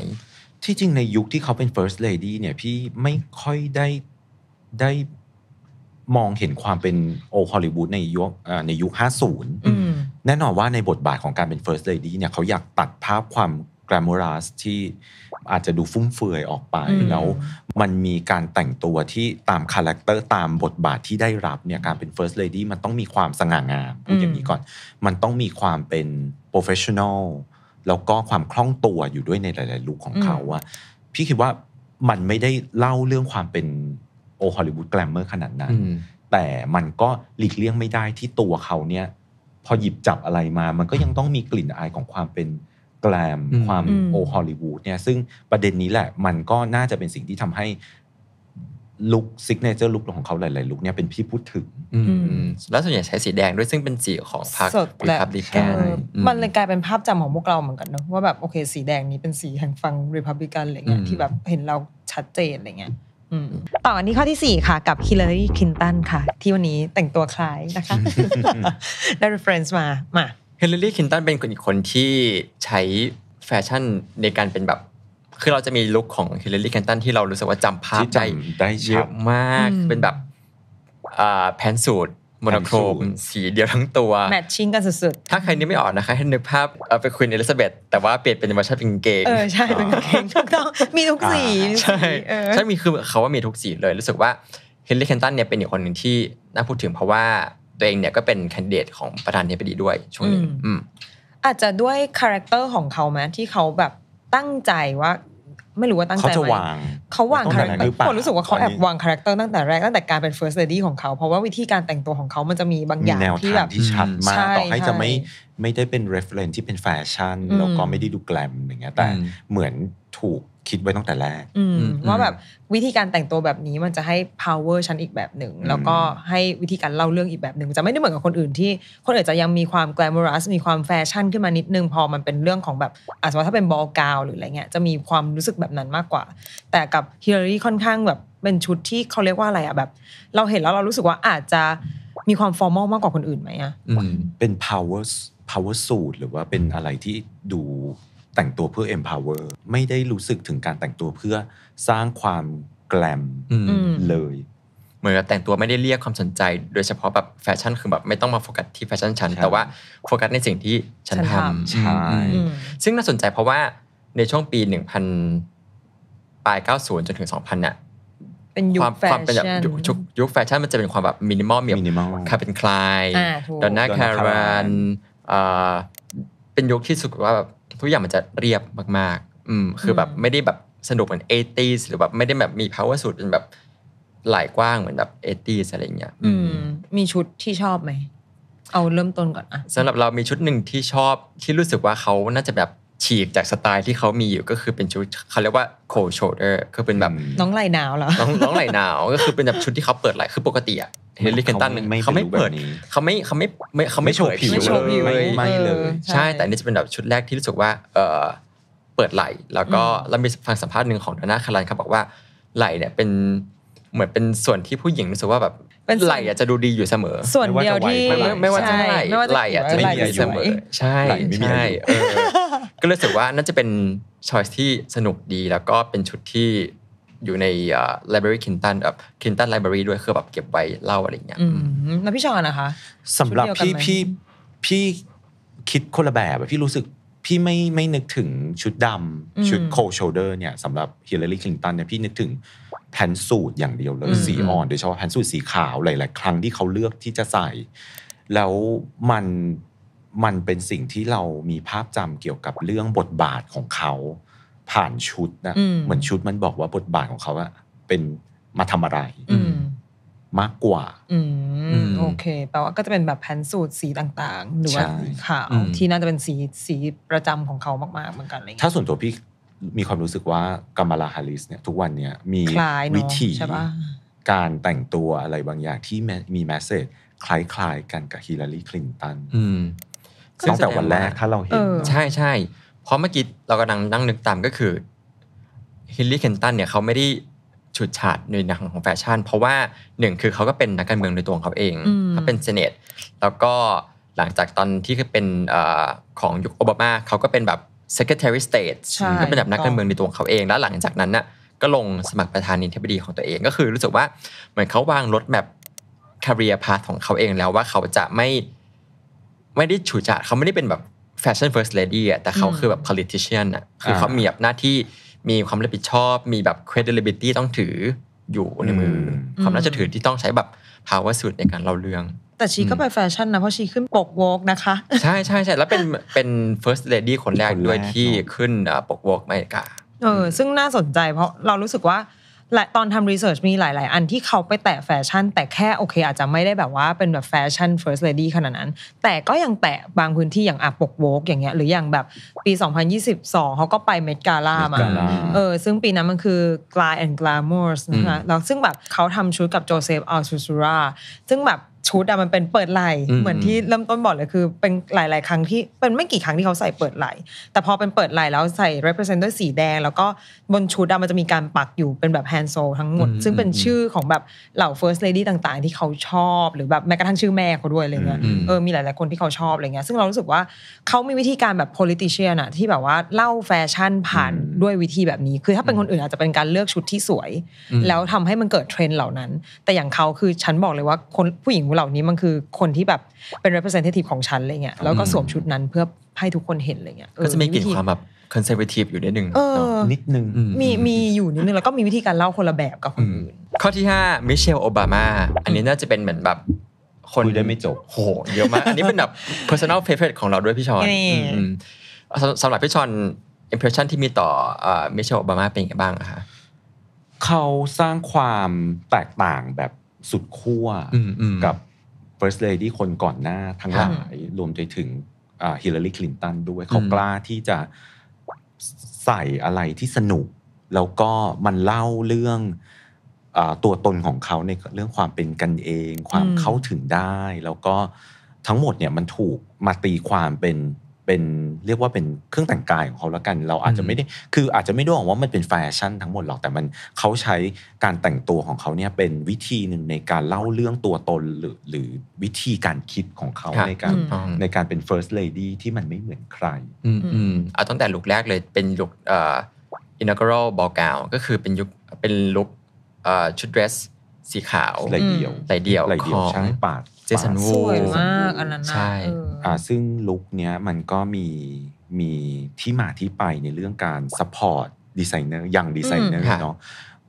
ที่จริงในยุคที่เขาเป็น first lady เนี่ย พี่ไม่ค่อยได้ได้มองเห็นความเป็นโอฮอลลีวูดในยุคในยุค 50 แน่นอนว่าในบทบาทของการเป็น first lady เนี่ย เขาอยากตัดภาพความ glamorous ที่อาจจะดูฟุ่มเฟือยออกไปแล้วมันมีการแต่งตัวที่ตามคาแรคเตอร์ตามบทบาทที่ได้รับเนี่ยการเป็น first lady มันต้องมีความสง่างามพูดอย่างนี้ก่อนมันต้องมีความเป็น professional แล้วก็ความคล่องตัวอยู่ด้วยในหลายๆลุกของเขาอะพี่คิดว่ามันไม่ได้เล่าเรื่องความเป็นโอฮอลลีวูดแกรมเมอร์ขนาดนั้น แต่มันก็หลีกเลี่ยงไม่ได้ที่ตัวเขาเนี่ย พอหยิบจับอะไรมา มันก็ยังต้องมีกลิ่นอายของความเป็นแกรมความโอฮอลลีวูดเนี่ยซึ่งประเด็นนี้แหละมันก็น่าจะเป็นสิ่งที่ทำใหลุกซิกเนเจอร์ลุกของเขาหลายๆลุกเนี่ยเป็นพี่พูดถึงแล้วส่วนใหญ่ใช้สีแดงด้วยซึ่งเป็นสีของพรรคริพับลิกันมันเลยกลายเป็นภาพจำของพวกเราเหมือนกันเนาะว่าแบบโอเคสีแดงนี้เป็นสีแห่งฝั่งริพับลิกันอะไรเงี้ยที่แบบเห็นเราชัดเจนอะไรเงี้ยต่ออันนี้ข้อที่ 4 ค่ะกับฮิลลารีคินตันค่ะที่วันนี้แต่งตัวคล้ายนะคะได้ reference มามาฮิลลารีคินตันเป็นคนอีกคนที่ใช้แฟชั่นในการเป็นแบบคือเราจะมีลุคของฮิลลารีแคนตันที่เรารู้สึกว่าจำภาพได้เยอะมาก เป็นแบบแพนสูตรโมโนโครม สีเดียวทั้งตัวแมทชิ่งกันสุดๆถ้าใครนี่ไม่ออกนะคะให้นึกภาพเอาไปคุยนเอลิซาเบธแต่ว่าเปลี่ยนเป็นวัรชพิเป็นเกงเออใช่เป็นเกงถูกต้องมีทุกสีใช่ใช่มีคือเขาว่ามีทุกสีเลยรู้สึกว่าเฮนรี่แคนตันเนี่ยเป็นอีกคนหนึ่งที่น่าพูดถึงเพราะว่าตัวเองเนี่ยก็เป็นคคนดิเดตของประธานเไปดีด้วยช่วงนี้อาจจะด้วยคาแรคเตอร์ของเขาไหมที่เขาแบบตั้งใจว่าไม่รู้ว่าตั้งใจไหมเขาวางเขาวางคาแรคเตอร์ผมรู้สึกว่าเขาแอบวางคาแรคเตอร์ตั้งแต่แรก ตั้งแต่การเป็น first lady ของเขา เพราะว่าวิธีการแต่งตัวของเขามันจะมีบางอย่างที่แบบที่ชัดมากต่อให้จะไม่ไม่ได้เป็น reference ที่เป็นแฟชั่นแล้วก็ไม่ได้ดูแกลมอย่างเงี้ยแต่เหมือนถูกคิดไว้ตั้งแต่แรกว่าแบบวิธีการแต่งตัวแบบนี้มันจะให้ power ชั้นอีกแบบหนึ่งแล้วก็ให้วิธีการเล่าเรื่องอีกแบบหนึ่งจะไม่ได้เหมือนกับคนอื่นที่คนอื่นจะยังมีความ glamorous มีความแฟชั่นขึ้นมานิดนึงพอมันเป็นเรื่องของแบบอาจจะถ้าเป็นบอลกาวหรืออะไรเงี้ยจะมีความรู้สึกแบบนั้นมากกว่าแต่กับฮิลลารีค่อนข้างแบบเป็นชุดที่เขาเรียกว่าอะไรอะแบบเราเห็นแล้วเรารู้สึกว่าอาจจะมีความฟอร์มอลมากกว่าคนอื่นไหมอะเป็น power power suit หรือว่าเป็นอะไรที่ดูแต่งตัวเพื่อ empower ไม่ได้รู้สึกถึงการแต่งตัวเพื่อสร้างความแกลมเลยเหมือนแต่งตัวไม่ได้เรียกความสนใจ โดยเฉพาะแบบแฟชั่นคือแบบ ไม่ต้องมาโฟกัสที่แฟชั่นฉันแต่ว่าโฟกัสในสิ่งที่ฉันทำใช่ซึ่งน่าสนใจเพราะว่าในช่วงปี1000ปลาย90 จนถึง 2000นี่ยเป็นยุคแฟชั่นยุคแฟชั่นมันจะเป็นความแบบมินิมอลมีคาเป็นคลายดอนน่าคารันเป็นยุคที่สุดว่าแบบทุกอย่างมันจะเรียบมาก ๆ อืม คือแบบไม่ได้แบบสนุกเหมือนเอตีสหรือแบบไม่ได้แบบมีพเวอร์สูตรเป็นแบบไหลกว้างเหมือนแบบเอตีสอะไรเงี้ย อืม มีชุดที่ชอบไหม เอาเริ่มต้นก่อนอะสำหรับเรามีชุดหนึ่งที่ชอบที่รู้สึกว่าเขาน่าจะแบบฉีกจากสไตล์ที่เขามีอยู่ก็คือเป็นชุดเขาเรียกว่าโคโชเดอร์คือเป็นแบบน้องไหลหนาวเหรอน้องน้องไหลหนาว ก็คือเป็นแบบชุดที่เขาเปิดไหลคือปกติอะเฮลิคันตันเขาไม่เปิดเขาไม่เขาไม่เขาไม่โชว์ผิวเลยไม่เลย ใช่แต่นี่จะเป็นแบบชุดแรกที่รู้สึกว่าเออเปิดไหลแล้วก็เรามีฟังสัมภาษณ์หนึ่งของดาน่าคารันเขาบอกว่าไหลเนี่ยเป็นเหมือนเป็นส่วนที่ผู้หญิงรู้สึกว่าแบบไหลอ่ะจะดูดีอยู่เสมอส่วนเดียวที่ไม่ว่าจะไหลไหลอ่ะจะไม่ดีเสมอ ใช่ใช่ก็รู้สึกว่าน่าจะเป็นชอยที่สนุกดีแล้วก็เป็นชุดที่อยู่ใน library Clinton แบบคิ i n t น n library ด้วยคือแบบเก็บไว้เล่าอะไรเงี้ยแล้วพี่ชอนนะคะสำหรับพี่พี่พี่คิดคนละแบบ พี่รู้สึกพี่ไม่ไม่นึกถึงชุดดำชุดโคโชเดอร์เนี่ยสำหรับฮิลลารีคลินตันเนี่ยพี่นึกถึงแพนสูตรอย่างเดียวเลยสีอ่อนโดยเฉพาะแพนสูตรสีขาว หลาย ๆ ครั้งที่เขาเลือกที่จะใส่ แล้วมันมันเป็นสิ่งที่เรามีภาพจำเกี่ยวกับเรื่องบทบาทของเขาผ่านชุดนะเหมือนชุดมันบอกว่าบทบาทของเขาอะเป็นมาทาอะไรมากกว่าอโอเคแปลว่าก็จะเป็นแบบแผ่นสูตรสีต่างๆหรือว่าสีขาว ที่น่าจะเป็นสีสีประจำของเขามากๆเหมือนกันเลยถ้าส่วนตัวพี่มีความรู้สึกว่ากัมลาฮาริสเนี่ย ทุกวันเนี่ยมีวิธีการแต่งตัวอะไรบางอย่างที่มีแมสเซจคล้ายๆกันกับฮิลลารีคลินตันตั้งแต่วันแรกถ้าเราเห็นใช่ใช่เพราะเมื่อกี้เรากำลังนั่งนึกตามก็คือฮิลลี่เคนตันเนี่ยเขาไม่ได้ฉุดฉาดในทางของแฟชั่น เพราะว่าหนึ่งคือเขาก็เป็นนักการเมืองโดยตัวของเขาเองเขาเป็นเซเนตแล้วก็หลังจากตอนที่เป็นของยุคโอบามา เขาก็เป็นแบบ secretary state ก็เป็นแบบนักการเมืองในตัวของเขาเองแล้วหลังจากนั้นน่ะก็ลงสมัครประธานาธิบดีของตัวเองก็คือรู้สึกว่าเหมือนเขาวางรถแบบ career path ของเขาเองแล้วว่าเขาจะไม่ไม่ได้ฉุดฉาดเขาไม่ได้เป็นแบบแฟชั่นเฟิร์สเลดี้อ่ะแต่เขาคือแบบพลิต t i ช i นอ่ะคือเขามีแบบหน้าที่มีความรับผิดชอบ มีแบบครดิตเลบิตี้ต้องถืออยู่ในมือ ความน่าจะถือที่ต้องใช้แบบภาวะสุดในการเล่าเรื่อง แต่ชีก็ไปแฟชั่นนะเพราะชีขึ้นปกวอกนะคะใช่ใช่ใช่แล้วเป็นเป็นเฟิร์สเลดี้คนแรกด้วยที่ขึ้นปกวอกไมรกาเออซึ่งน่าสนใจเพราะเรารู้สึกว่าและตอนทำรีเสิร์ชมีหลาย ๆ อันที่เขาไปแตะแฟชั่น แต่แค่โอเค อาจจะไม่ได้แบบว่าเป็นแบบแฟชั่นเฟิร์สเลดี้ขนาดนั้น แต่ก็ยังแตะบางพื้นที่อย่างอาบปกโวกอย่างเงี้ยหรืออย่างแบบปี 2022เขาก็ไปเมดกาล่ามาเออซึ่งปีนั้นมันคือกลายแอนด์กลามอร์สนะคะแล้วซึ่งแบบเขาทำชุดกับโจเซฟอัลซูซูราซึ่งแบบชุดอะมันเป็นเปิดไหลเหมือนที่เริ่มต้นบอกเลยคือเป็นหลาย ๆครั้งที่เป็นไม่กี่ครั้งที่เขาใส่เปิดไหลแต่พอเป็นเปิดไหลแล้วใส่ represent ด้วยสีแดงแล้วก็บนชุดอะมันจะมีการปักอยู่เป็นแบบ hand s o ทั้งหมด ซึ่งเป็นชื่อของแบบเหล่า first lady ต่างๆ ที่เขาชอบหรือแบบแม้กระทั่งชื่อแม่เขาด้วยอะไรเงี้ยเออมีหลายๆคนที่เขาชอบอะไรเงี้ยซึ่งเรารู้สึกว่าเขามีวิธีการแบบ politician อะที่แบบว่าเล่าแฟชั่นผ่านด้วยวิธีแบบนี้คือถ้าเป็นคนอื่นอาจจะเป็นการเลือกชุดที่สวย แล้วทำให้มันเกิดเทรนด์เหล่านั้น แต่อย่างเขาคือฉันบอกเลยว่าคนผู้หญิงเหล่านี้มันคือคนที่แบบเป็น representative ของฉันอะไรเงี้ยแล้วก็สวมชุดนั้นเพื่อให้ทุกคนเห็นอะไรเงี้ยก็จะมีกลิ่นความแบบ conservative อยู่นิดนึงนิดนึงมีมีอยู่นิดนึงแล้วก็มีวิธีการเล่าคนละแบบกับคนอื่นข้อที่5มิเชลโอบามาอันนี้น่าจะเป็นเหมือนแบบคนได้ไม่จบโหเยอะมากอันนี้เป็นแบบ personal favorite ของเราด้วยพี่ชอนสำหรับพี่ชอน impression ที่มีต่อมิเชลโอบามาเป็นยังไงบ้างคะเขาสร้างความแตกต่างแบบสุดขั้วกับ First Lady คนก่อนหน้าทั้งหลาย รวมไปถึงฮิลลารีคลินตันด้วยเขากล้าที่จะใส่อะไรที่สนุก แล้วก็มันเล่าเรื่องตัวตนของเขาในเรื่องความเป็นกันเอง ความเข้าถึงได้ แล้วก็ทั้งหมดเนี่ยมันถูกมาตีความเป็นเป็นเรียกว่าเป็นเครื่องแต่งกายของเขาแล้วกันเราอาจจะไม่ได้ คืออาจจะไม่ได้บอกว่ามันเป็นแฟชั่นทั้งหมดหรอกแต่มันเขาใช้การแต่งตัวของเขาเนี่ยเป็นวิธีหนึ่งในการเล่าเรื่องตัวตน หรือหรือวิธีการคิดของเขาในการในการเป็น first lady ที่มันไม่เหมือนใครอืมเอาตั้งแต่ลุกแรกเลยเป็นลุกเอ่อ inaugural ball gown ก็คือเป็นยุคเป็นลุกชุดเดรสสีขาวลายเดียวลายเดียวของใช่ปาดเจสันวูสวยมากอันนั้นใช่อ่าซึ่งลุคเนี้ยมันก็มีมีที่มาที่ไปในเรื่องการซัพพอร์ตดีไซเนอร์อย่างดีไซเนอร์เนาะ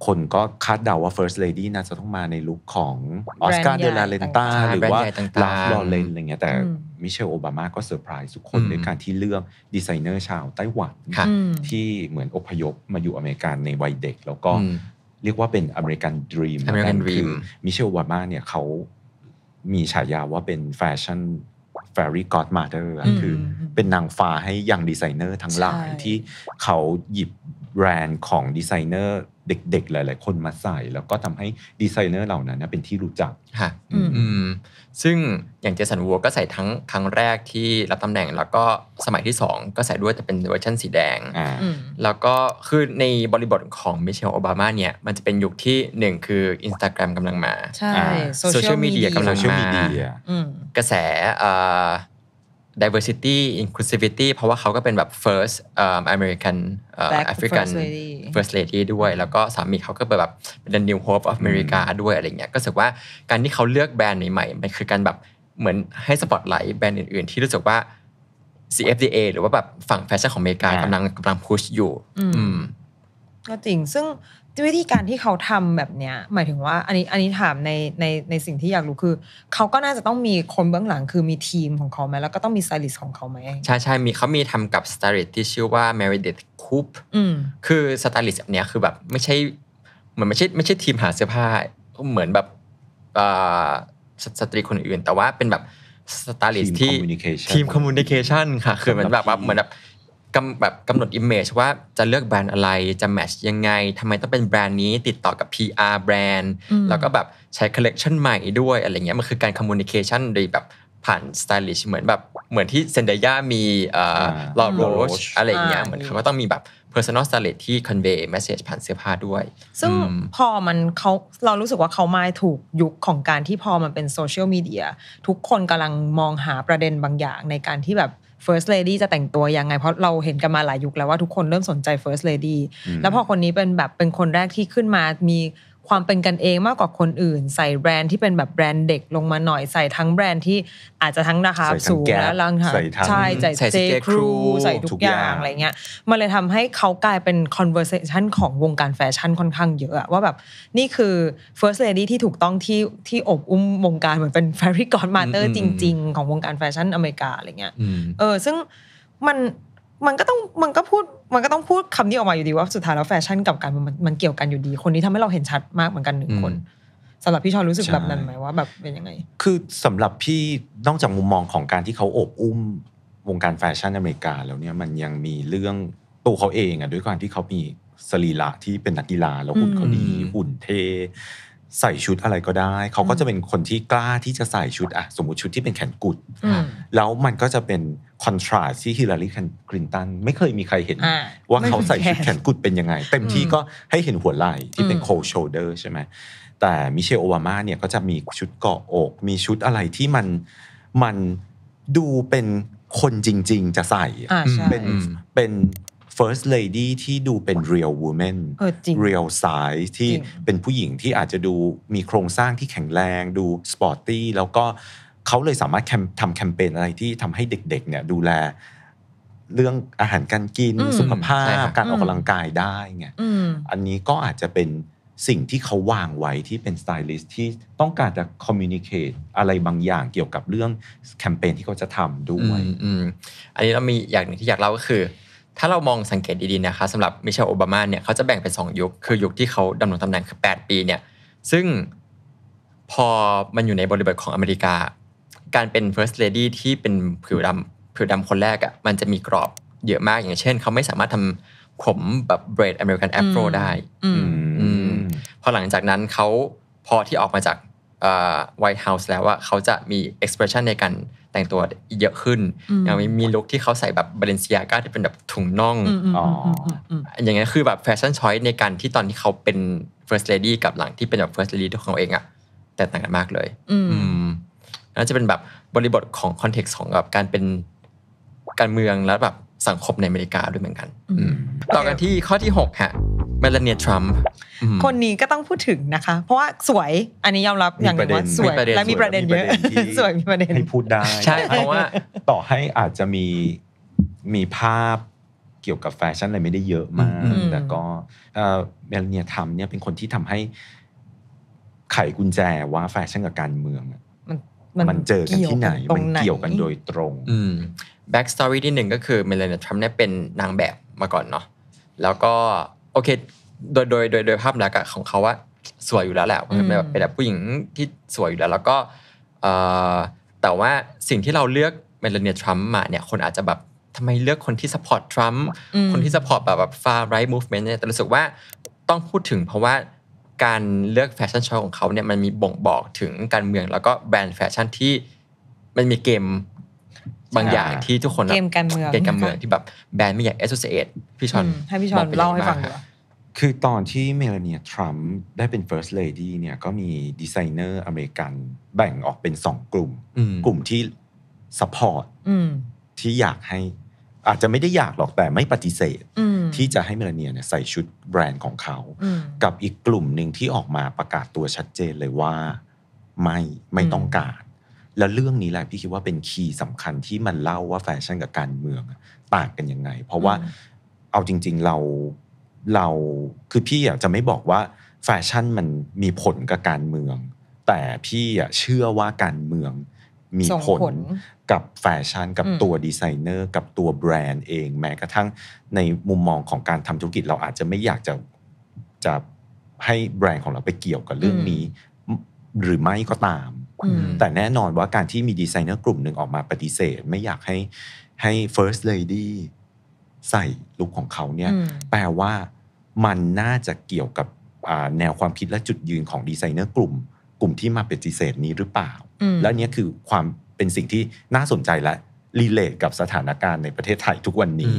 คนก็คาดเดาว่า First Lady น่าจะต้องมาในลุคของออสการ์เดลาเลนตาหรือว่าลาฟลอเรนอะไรเงี้ยแต่มิเชลโอบามาก็เซอร์ไพรส์ทุกคนด้วยการที่เลือกดีไซเนอร์ชาวไต้หวันที่เหมือนอพยพมาอยู่อเมริกันในวัยเด็ก แล้วก็เรียกว่าเป็นอเมริกันดรีมอเมริกันดรีมมิเชลโอบามาเนี่ยเขามีฉายาว่าเป็นแฟชั่นแฟรี่ก็อดมาเดอร์คือ เป็นนางฟ้าให้ยังดีไซเนอร์ทั้งหลายที่เขาหยิบแบรนด์ของดีไซเนอร์เด็กๆ หลายๆ คนมาใส่แล้วก็ทำให้ดีไซเนอร์เหล่านั้นเป็นที่รู้จักค่ะซึ่งอย่างเจสันวัวก็ใส่ทั้งครั้งแรกที่รับตำแหน่ง แล้วก็สมัยที่ 2 ก็ใส่ด้วยแต่เป็นเวอร์ชันสีแดง แล้วก็คือในบริบทของมิเชลโอบามาเนี่ยมันจะเป็นยุคที่ 1 คือ Instagram กำลังมา ใช่โซเชียลมีเดียกำลังมา กระแส diversity inclusivity เพราะว่าเขาก็เป็นแบบ first um, American uh, African first lady. first lady ด้วย แล้วก็สามีเขาก็เป็นแบบ the new hope of America ด้วยอะไรเงี้ยก็รู้สึกว่าการที่เขาเลือกแบรนด์ใหม่ๆมันคือการแบบเหมือนให้สปอตไลท์แบรนด์อื่นๆ ที่รู้สึกว่า CFDA หรือว่าแบบฝั่งแฟชั่นของอเมริกากำลังกำลังพุชอยู่อืมก็จริงซึ่งวิธีการที่เขาทำแบบเนี้ยหมายถึงว่าอันนี้อันนี้ถามในในในสิ่งที่อยากรู้คือ เขาก็น่าจะต้องมีคนเบื้องหลังคือมีทีมของเขาไหมแล้วก็ต้องมีสไตลิสของเขาไหมใช่ใช่มีเขามีทำกับสไตลิสที่ชื่อว่า m e r i d i t h Coop คือสไตลิสแบบเนี้ยคือแบบไม่ใช่เหมือนไม่ใช่ ไม่ใช่ทีมหาเสื้อผ้าเหมือนแบบสตรีคนอื่นแต่ว่าเป็นแบบสไตลิสที่ทีมคอมมูนิเคชันค่ะคือเหมือนแบบว่าเหมือนแบบกำแบบกำหนด image ว่าจะเลือกแบรนด์อะไรจะแมชยังไงทำไมต้องเป็นแบรนด์นี้ติดต่อกับ PR แบรนด์แล้วก็แบบใช้คอลเลกชันใหม่ด้วยอะไรเงี้ยมันคือการคอมมูนิเคชันโดยแบบผ่านสไตลิชเหมือนแบบเหมือนที่เซนเดียมีลอโรชอะไรเงี้ยเหมือนเขาก็ต้องมีแบบพอร์ซันอลสไตลิชที่คอนเวย์เมสเซจผ่านเสื้อผ้าด้วยซึ่งพอมันเขาเรารู้สึกว่าเขามาถูกยุคของการที่พอมันเป็นโซเชียลมีเดียทุกคนกำลังมองหาประเด็นบางอย่างในการที่แบบ First Lady จะแต่งตัวยังไง เพราะเราเห็นกันมาหลายยุคแล้วว่าทุกคนเริ่มสนใจ First Lady แล้วพอคนนี้เป็นแบบเป็นคนแรกที่ขึ้นมามีความเป็นกันเองมากกว่าคนอื่น ใส่แบรนด์ที่เป็นแบบแบรนด์เด็กลงมาหน่อยใส่ทั้งแบรนด์ที่อาจจะทั้งราคาสูงและรังหใช่ใส่เจครูใส่ทุกอย่างอะไรเงี้ย มันเลยทำให้เขากลายเป็น conversation ของวงการแฟชั่นค่อนข้างเยอะว่าแบบนี่คือ first lady ที่ถูกต้องที่ที่อบอุ้มวงการเหมือนเป็น fairy godmother จริง ๆ ของวงการแฟชั่นอเมริกาอะไรเงี้ยเออซึ่งมันมันก็ต้องมันก็พูดมันก็ต้องพูดคำนี้ออกมาอยู่ดีว่าสุดท้ายแล้วแฟชั่นกับการมันมันเกี่ยวกันอยู่ดีคนนี้ทำให้เราเห็นชัดมากเหมือนกันหนึ่งคนสำหรับพี่ชอรู้สึกแบบนั้นไหมว่าแบบเป็นยังไง คือสำหรับพี่นอกจากมุมมองของการที่เขาอบอุ้มวงการแฟชั่นอเมริกาแล้วเนี่ยมันยังมีเรื่องตัวเขาเองอ่ะด้วยการที่เขามีสรีระที่เป็นนักกีฬาแล้วหุ่นเขาดีหุ่นเทใส่ชุดอะไรก็ได้ เขาก็จะเป็นคนที่กล้าที่จะใส่ชุดอะสมมติชุดที่เป็นแขนกุดแล้วมันก็จะเป็นคอนทราสที่ฮิลลารีคลินตัน ไม่เคยมีใครเห็น ว่าเขาใส่ชุดแขนกุดเป็นยังไงเต็มที่ก็ให้เห็นหัวไหล่ที่เป็นโคโชเดอร์ ใช่ไหมแต่มิเชลโอบามาเนี่ยก็จะมีชุดเกาะอกมีชุดอะไรที่มันมันดูเป็นคนจริง ๆจะใส่เป็นเป็น first lady ที่ดูเป็น real woman real size ที่เป็นผู้หญิงที่อาจจะดูมีโครงสร้างที่แข็งแรง ดู sporty แล้วก็เขาเลยสามารถทำแคมเปญอะไรที่ทำให้เด็ก ๆ เนี่ยดูแล เรื่องอาหารการกินสุขภาพการออกกำลังกายได้ไงอันนี้ก็อาจจะเป็นสิ่งที่เขาวางไว้ที่เป็นสไตลิสต์ที่ต้องการจะคอมมิวนิเคตอะไรบางอย่างเกี่ยวกับเรื่อง แคมเปญที่เขาจะทำด้วยอันนี้เรามีอย่างหนึ่งที่อยากเล่าก็คือถ้าเรามองสังเกตดีๆนะคะสำหรับมิเชลโอบามาเนี่ยเขาจะแบ่งเป็น 2 ยุค คือยุคที่เขาดำรงตำแหน่งคือ8ปีเนี่ยซึ่งพอมันอยู่ในบริบทของอเมริกา การเป็น first lady ที่เป็นผิวดำผิวดำคนแรกอะ่ะมันจะมีกรอบเยอะมากอย่างเช่นเขาไม่สามารถทำผมแบบเบรดอเมริกันแอฟโรได้พอหลังจากนั้นเขาพอที่ออกมาจากไวท์เฮาส์แล้วว่าเขาจะมี expression ในการแต่งตัวเยอะขึ้นอย่างมีลุคที่เขาใส่แบบบาเลนซียก้าที่เป็นแบบถุงน่อง อ๋อย่างเงี้ยคือแบบแฟชั่นช้อยในการที่ตอนที่เขาเป็น first lady กับหลังที่เป็นแบบ first lady ของเขาเองอะแตกต่างกันมากเลย อืมล้วจะเป็นแบบบริบทของคอนเท็กซ์ของแบบการเป็นการเมืองและแบบสังคมในอเมริกาด้วยเหมือนกันต่อกันที่ข้อที่6ฮะเมลานีทรัมป์คนนี้ก็ต้องพูดถึงนะคะ เพราะว่าสวย อันนี้ยอมรับอย่าง่ว่าสวยและมีประเด็นเยอะสวยมีประเด็นที่พูดได้ใช่เพราะว่าต่อให้อาจจะมีมีภาพเกี่ยวกับแฟชั่นอะไรไม่ได้เยอะมากแต่ก็เมลานีทรัมป์เนี่ยเป็นคนที่ทำให้ ไขกุญแจว่าแฟชั่นกับการเมืองมันเจอกันที่ไหนมันเกี่ยวกันโดยตรงแบ็กสตอรี่ที่หนึ่งก็คือเมลานีทรัมป์เนี่ยเป็นนางแบบมาก่อนเนาะแล้วก็โอเค โดย โดย โดย โดยภาพลักษณ์ของเขาว่าสวยอยู่แล้วแหละเป็นแบบผู้หญิงที่สวยอยู่แล้ว แล้วก็แต่ว่าสิ่งที่เราเลือกเมลานีทรัมป์มาเนี่ย คนอาจจะแบบทำไมเลือกคนที่สปอร์ตทรัมป์คนที่สปอร์ตแบบแบบฟาไรท์มูฟเมนต์เนี่ยแต่รู้สึกว่าต้องพูดถึงเพราะว่าการเลือกแฟชั่นโชว์ของเขาเนี่ย มันมีบ่งบอกถึงการเมือง แล้วก็แบรนด์แฟชั่นที่มันมีเกมบางอย่างที่ทุกคนเกมการเมืองเกมการเมืองที่แบบแบรนด์ไม่อยากแอสโซเชตพี่ชอน ให้พี่ชอนเล่าให้ฟังคือตอนที่เมลานีทรัมป์ได้เป็น first lady เนี่ย ก็มีดีไซเนอร์อเมริกัน แบ่งออกเป็นสองกลุ่ม กลุ่มที่สปอร์ตที่อยากให้อาจจะไม่ได้อยากหรอกแต่ไม่ปฏิเสธที่จะให้เมลานีเนี่ยใส่ชุดแบรนด์ของเขา กับอีกกลุ่มหนึ่งที่ออกมาประกาศตัวชัดเจนเลยว่าไม่ไม่ต้องการแล้วเรื่องนี้แหละพี่คิดว่าเป็นคีย์สำคัญที่มันเล่าว่าแฟชั่นกับการเมืองต่างกันยังไง เพราะว่าเอาจริง ๆเราเราคือพี่อยากจะไม่บอกว่าแฟชั่นมันมีผลกับการเมืองแต่พี่เชื่อว่าการเมืองมีผลกับแฟชั่นกับตัวดีไซเนอร์กับตัวแบรนด์เอง แม้กระทั่งในมุมมองของการทำธุรกิจเราอาจจะไม่อยากจะจะให้แบรนด์ของเราไปเกี่ยวกับเรื่องนี้ หรือไม่ก็ตามแต่แน่นอนว่าการที่มีดีไซเนอร์กลุ่มหนึ่งออกมาปฏิเสธ ไม่อยากให้ให้ first lady ใส่ลุคของเขาเนี่ยแปลว่ามันน่าจะเกี่ยวกับแนวความคิดและจุดยืนของดีไซเนอร์กลุ่ม กลุ่มที่มาปฏิเสธนี้หรือเปล่า แล้วนี้คือความเป็นสิ่งที่น่าสนใจและรีเลทกับสถานการณ์ในประเทศไทยทุกวันนี้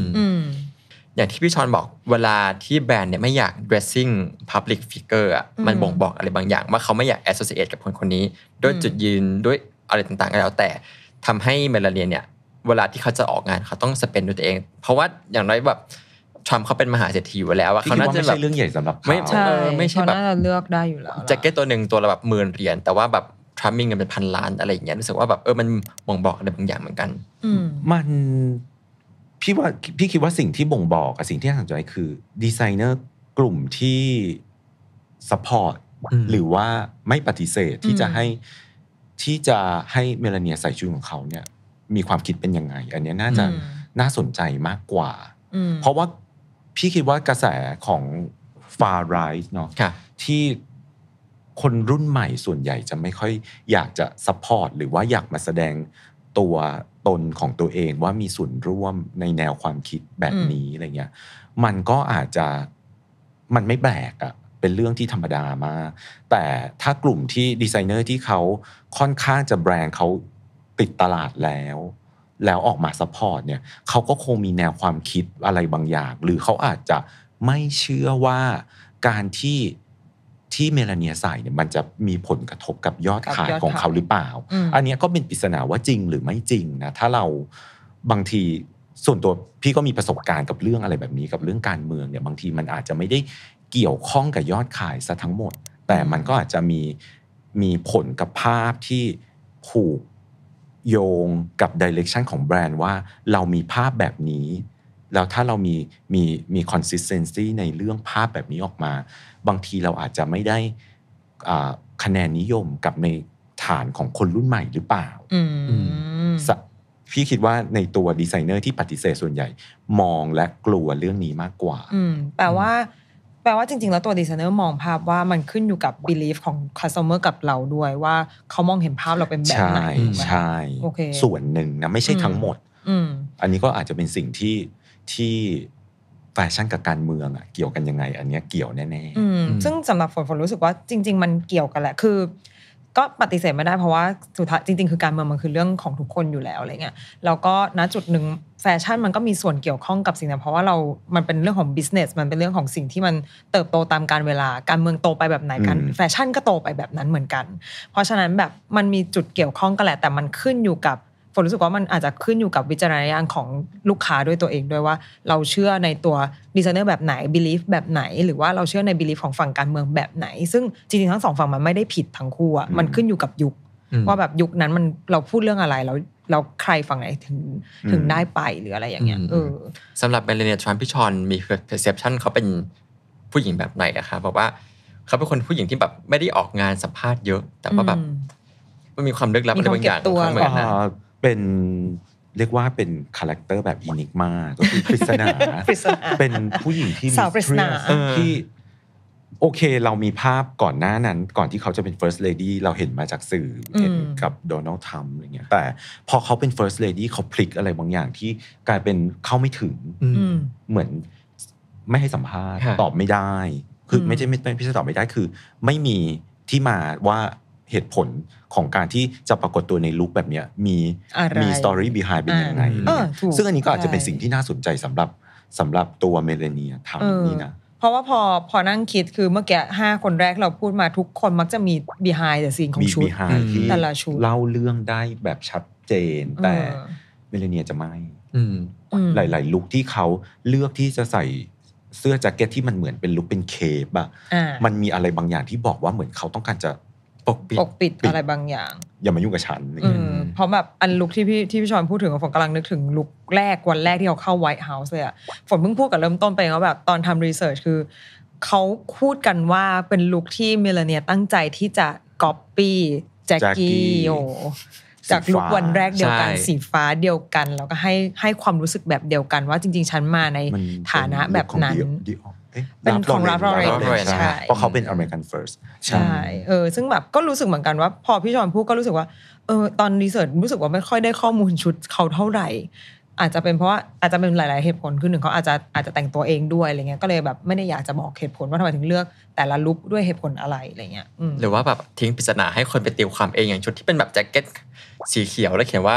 อย่างที่พี่ชอนบอก เวลาที่แบรนด์เนี่ยไม่อยาก dressing public figure อ่ะมันบ่งบอกอะไรบางอย่าง ว่าเขาไม่อยาก associate กับคนคนนี้ ด้วยจุดยืนด้วยอะไรต่างๆก็แล้วแต่ ทำให้เมลาเียเนี่ยเวลาที่เขาจะออกงานเขาต้องสเปนด้วยตัวเอง เพราะว่าอย่างน้อยแบบทรัมป์เขาเป็นมหาเศรษฐีอยู่แล้วว่าเขาน่าจะแบบไม่ใช่เรื่องใหญ่สำหรับเขาไม่ใช่ไม่ใช่แบบเลือกได้อยู่แล้วแจ็คเก็ตตัวหนึ่งตัวละแบบหมื่นเหรียญแต่ว่าแบบทรัมป์มีเงินเป็นพันล้านอะไรอย่างเงี้ยรู้สึกว่าแบบเออมันบ่งบอกอะไรบางอย่างเหมือนกันมันพี่ว่าพี่คิดว่าสิ่งที่บ่งบอกกับสิ่งที่น่าสนใจคือดีไซเนอร์กลุ่มที่สปอร์ตหรือว่าไม่ปฏิเสธที่จะให้ที่จะให้เมลานีใส่ชุดของเขาเนี่ย มีความคิดเป็นยังไง อันนี้น่าจะน่าสนใจมากกว่า เพราะว่าพี่คิดว่ากระแสของฟาไรส์เนาะที่คนรุ่นใหม่ส่วนใหญ่จะไม่ค่อยอยากจะซัพพอร์ตหรือว่าอยากมาแสดงตัวตนของตัวเองว่ามีส่วนร่วมในแนวความคิดแบบนี้อะไรเงี้ยมันก็อาจจะมันไม่แปลกอะเป็นเรื่องที่ธรรมดามาแต่ถ้ากลุ่มที่ดีไซเนอร์ที่เขาค่อนข้างจะแบรนด์เขาติดตลาดแล้ว แล้วออกมาซัพพอร์ตเนี่ยเขาก็คงมีแนวความคิดอะไรบางอย่าง หรือเขาอาจจะไม่เชื่อว่าการที่ที่เมลานีใส่เนี่ยมันจะมีผลกระทบกับยอดขายของเขาหรือเปล่า อันนี้ก็เป็นปริศนาว่าจริงหรือไม่จริงนะ ถ้าเราบางทีส่วนตัวพี่ก็มีประสบการณ์กับเรื่องอะไรแบบนี้กับเรื่องการเมืองเนี่ยบางทีมันอาจจะไม่ได้เกี่ยวข้องกับยอดขายซะทั้งหมด แต่มันก็อาจจะมีมีผลกับภาพที่ ผูกโยงกับดิเรกชันของแบรนด์ว่าเรามีภาพแบบนี้ แล้วถ้าเรามีมีมีคอนสิสเซนซีในเรื่องภาพแบบนี้ออกมาบางทีเราอาจจะไม่ได้ คะแนนนิยมกับในฐานของคนรุ่นใหม่หรือเปล่า พี่คิดว่าในตัวดีไซเนอร์ที่ปฏิเสธส่วนใหญ่มองและกลัวเรื่องนี้มากกว่าแปลว่า แปลว่าจริงๆแล้วตัวดีไซเนอร์มองภาพว่ามันขึ้นอยู่กับ belief ของคัสเตอร์กับเราด้วยว่าเขามองเห็นภาพเราเป็นแบบไหน ใช่ใช่ส่วนหนึ่งนะไม่ใช่ทั้งหมดอันนี้ก็อาจจะเป็นสิ่งที่ที่แฟชั่นกับการเมืองอะเกี่ยวกันยังไง อันเนี้ยเกี่ยวแน่ๆซึ่งสำหรับฝนฝนรู้สึกว่าจริง ๆ มันเกี่ยวกันแหละ คือ ก็ปฏิเสธไม่ได้เพราะว่าสุดท้ายจริงๆ คือการเมืองมันคือเรื่องของทุกคนอยู่แล้วอะไรเงี้ย แล้วก็ณจุดหนึ่งแฟชั่นมันก็มีส่วนเกี่ยวข้องกับสิ่งนั้นเพราะว่าเรา มันเป็นเรื่องของบิสเนสมันเป็นเรื่องของสิ่งที่มันเติบโตตามการเวลาการเมืองโตไปแบบไหนกันแฟชั่นก็โตไปแบบนั้นเหมือนกัน เพราะฉะนั้นแบบมันมีจุดเกี่ยวข้องกันแหละ แต่มันขึ้นอยู่กับฝนรู้สึกว่ามันอาจจะขึ้นอยู่กับวิจารณญาณของลูกค้าด้วยตัวเองด้วยว่าเราเชื่อในตัวดีไซเนอร์แบบไหนบิลีฟแบบไหน หรือว่าเราเชื่อในบิลีฟของฝั่งการเมืองแบบไหนซึ่งจริงๆทั้งสองฝั่งมันไม่ได้ผิดทั้งคู่อะมันขึ้นอยู่กับยุคว่าแบบยุคนั้นมันเราพูดเรื่องอะไรแล้วเราใครฝั่งไหนถึงถึงได้ไปหรืออะไรอย่างเงี้ยเออสำหรับเบลเนียทรัมพิชอนมีเพอร์เซพชันเขาเป็นผู้หญิงแบบไหนอะคะบอกว่าเขาเป็นคนผู้หญิงที่แบบไม่ได้ออกงานสัมภาษณ์เยอะ แต่ว่าแบบมันมีความลึกลับอะไรบางอย่างเขาเหมือนกันเป็นเรียกว่าเป็นคาแรคเตอร์แบบอินิกมาก็คือปริศนาเป็นผู้หญิงที่มีเรื่องที่ โอเคเรามีภาพก่อนหน้านั้น ก่อนที่เขาจะเป็น first lady เราเห็นมาจากสื่อเห็นกับโดนัลด์ทรัมป์อะไรเงี้ย แต่พอเขาเป็น first lady เขาพลิกอะไรบางอย่างที่กลายเป็นเข้าไม่ถึง เหมือน ไม่ให้สัมภาษณ์ตอบไม่ได้ คือไม่ใช่ไม่ไม่ใช่ตอบไม่ได้คือ ไม่มีที่มาว่าเหตุผลของการที่จะปรากฏตัวในลุคแบบเนี้ยมีมีสตอรี่บีไฮเป็นยังไงซึ่งอันนี้ก็อาจจะเป็นสิ่งที่น่าสนใจสำหรับสำหรับตัวเมเลเนียทำนี่นะเพราะว่าพอพอนั่งคิดคือเมื่อกี้ห้าคนแรกเราพูดมาทุกคนมักจะมี behind the scene ของชุดแต่ละชุดเล่าเรื่องได้แบบชัดเจน แต่เมเลเนียจะไม่หลาย ๆลุคที่เขาเลือกที่จะใส่เสื้อแจ็คเก็ตที่มันเหมือนเป็นลุคเป็นเคปอะมันมีอะไรบางอย่างที่บอกว่าเหมือนเขาต้องการจะปกปิดปกปิดอะไรบางอย่าง อย่ามายุ่งกับฉันอืมเพราะแบบอันลุกที่พี่ที่พี่ชอนพูดถึงฝนกำลังนึกถึงลุกแรกวันแรกที่เขาเข้าไวท์เฮาส์เลยอะฝนเพิ่งพูดกับเริ่มต้นไปเขาแบบตอนทำรีเสิร์ชคือเขาพูดกันว่าเป็นลุกที่เมลเนียตั้งใจที่จะก๊อปปี้แจ็คกี้โอจากลุกวันแรกเดียวกันสีฟ้าเดียวกันแล้วก็ให้ให้ความรู้สึกแบบเดียวกัน ว่าจริงๆฉันมาในฐานะแบบนั้นเป็นของรับรอเรนใช่เพราะเขาเป็นอเมริกันเฟิร์สใช่เออซึ่งแบบก็รู้สึกเหมือนกันว่า พอพี่จอนพูดก็รู้สึกว่า เออตอนรีเสิร์ชรู้สึกว่าไม่ค่อยได้ข้อมูลชุดเขาเท่าไหร่ อาจจะเป็นเพราะว่าอาจจะเป็นหลายๆเหตุผลคือหนึ่งเขาอาจจะอาจจะแต่งตัวเองด้วยอะไรเงี้ยก็เลยแบบไม่ได้อยากจะบอกเหตุผลว่าทำไมถึงเลือก แต่ละลุคด้วยเหตุผลอะไรอะไรเงี้ยหรือว่าแบบทิ้งปริศนาให้คนไปติวความเองอย่างชุดที่เป็นแบบแจ็คเก็ตสีเขียวแล้วเขียนว่า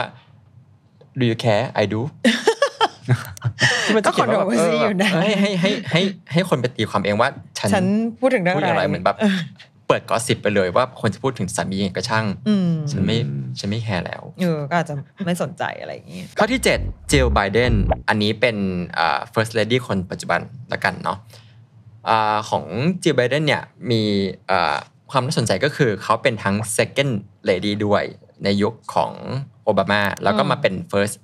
do you care I do ก็คอนจะเขซีอยู่นะให้ให้ให้ให้ให้คนไปตีความเองว่าฉันพูดถึงอะไรเหมือนแบบ เปิดกอสิบไปเลยว่าคนจะพูดถึงสามียังก็ช่างฉันไม่ฉันไม่แคร์แล้วเออก็อาจจะไม่สนใจอะไรอย่างนี้ข้อที่7เจลไบเดนอันนี้เป็นเออ่ first lady คนปัจจุบันละกันเนาะของเจลไบเดนเนี่ยมีเออ่ความน่าสนใจก็คือเขาเป็นทั้ง second lady ด้วยในยุคของโอบามา แล้วก็มาเป็น first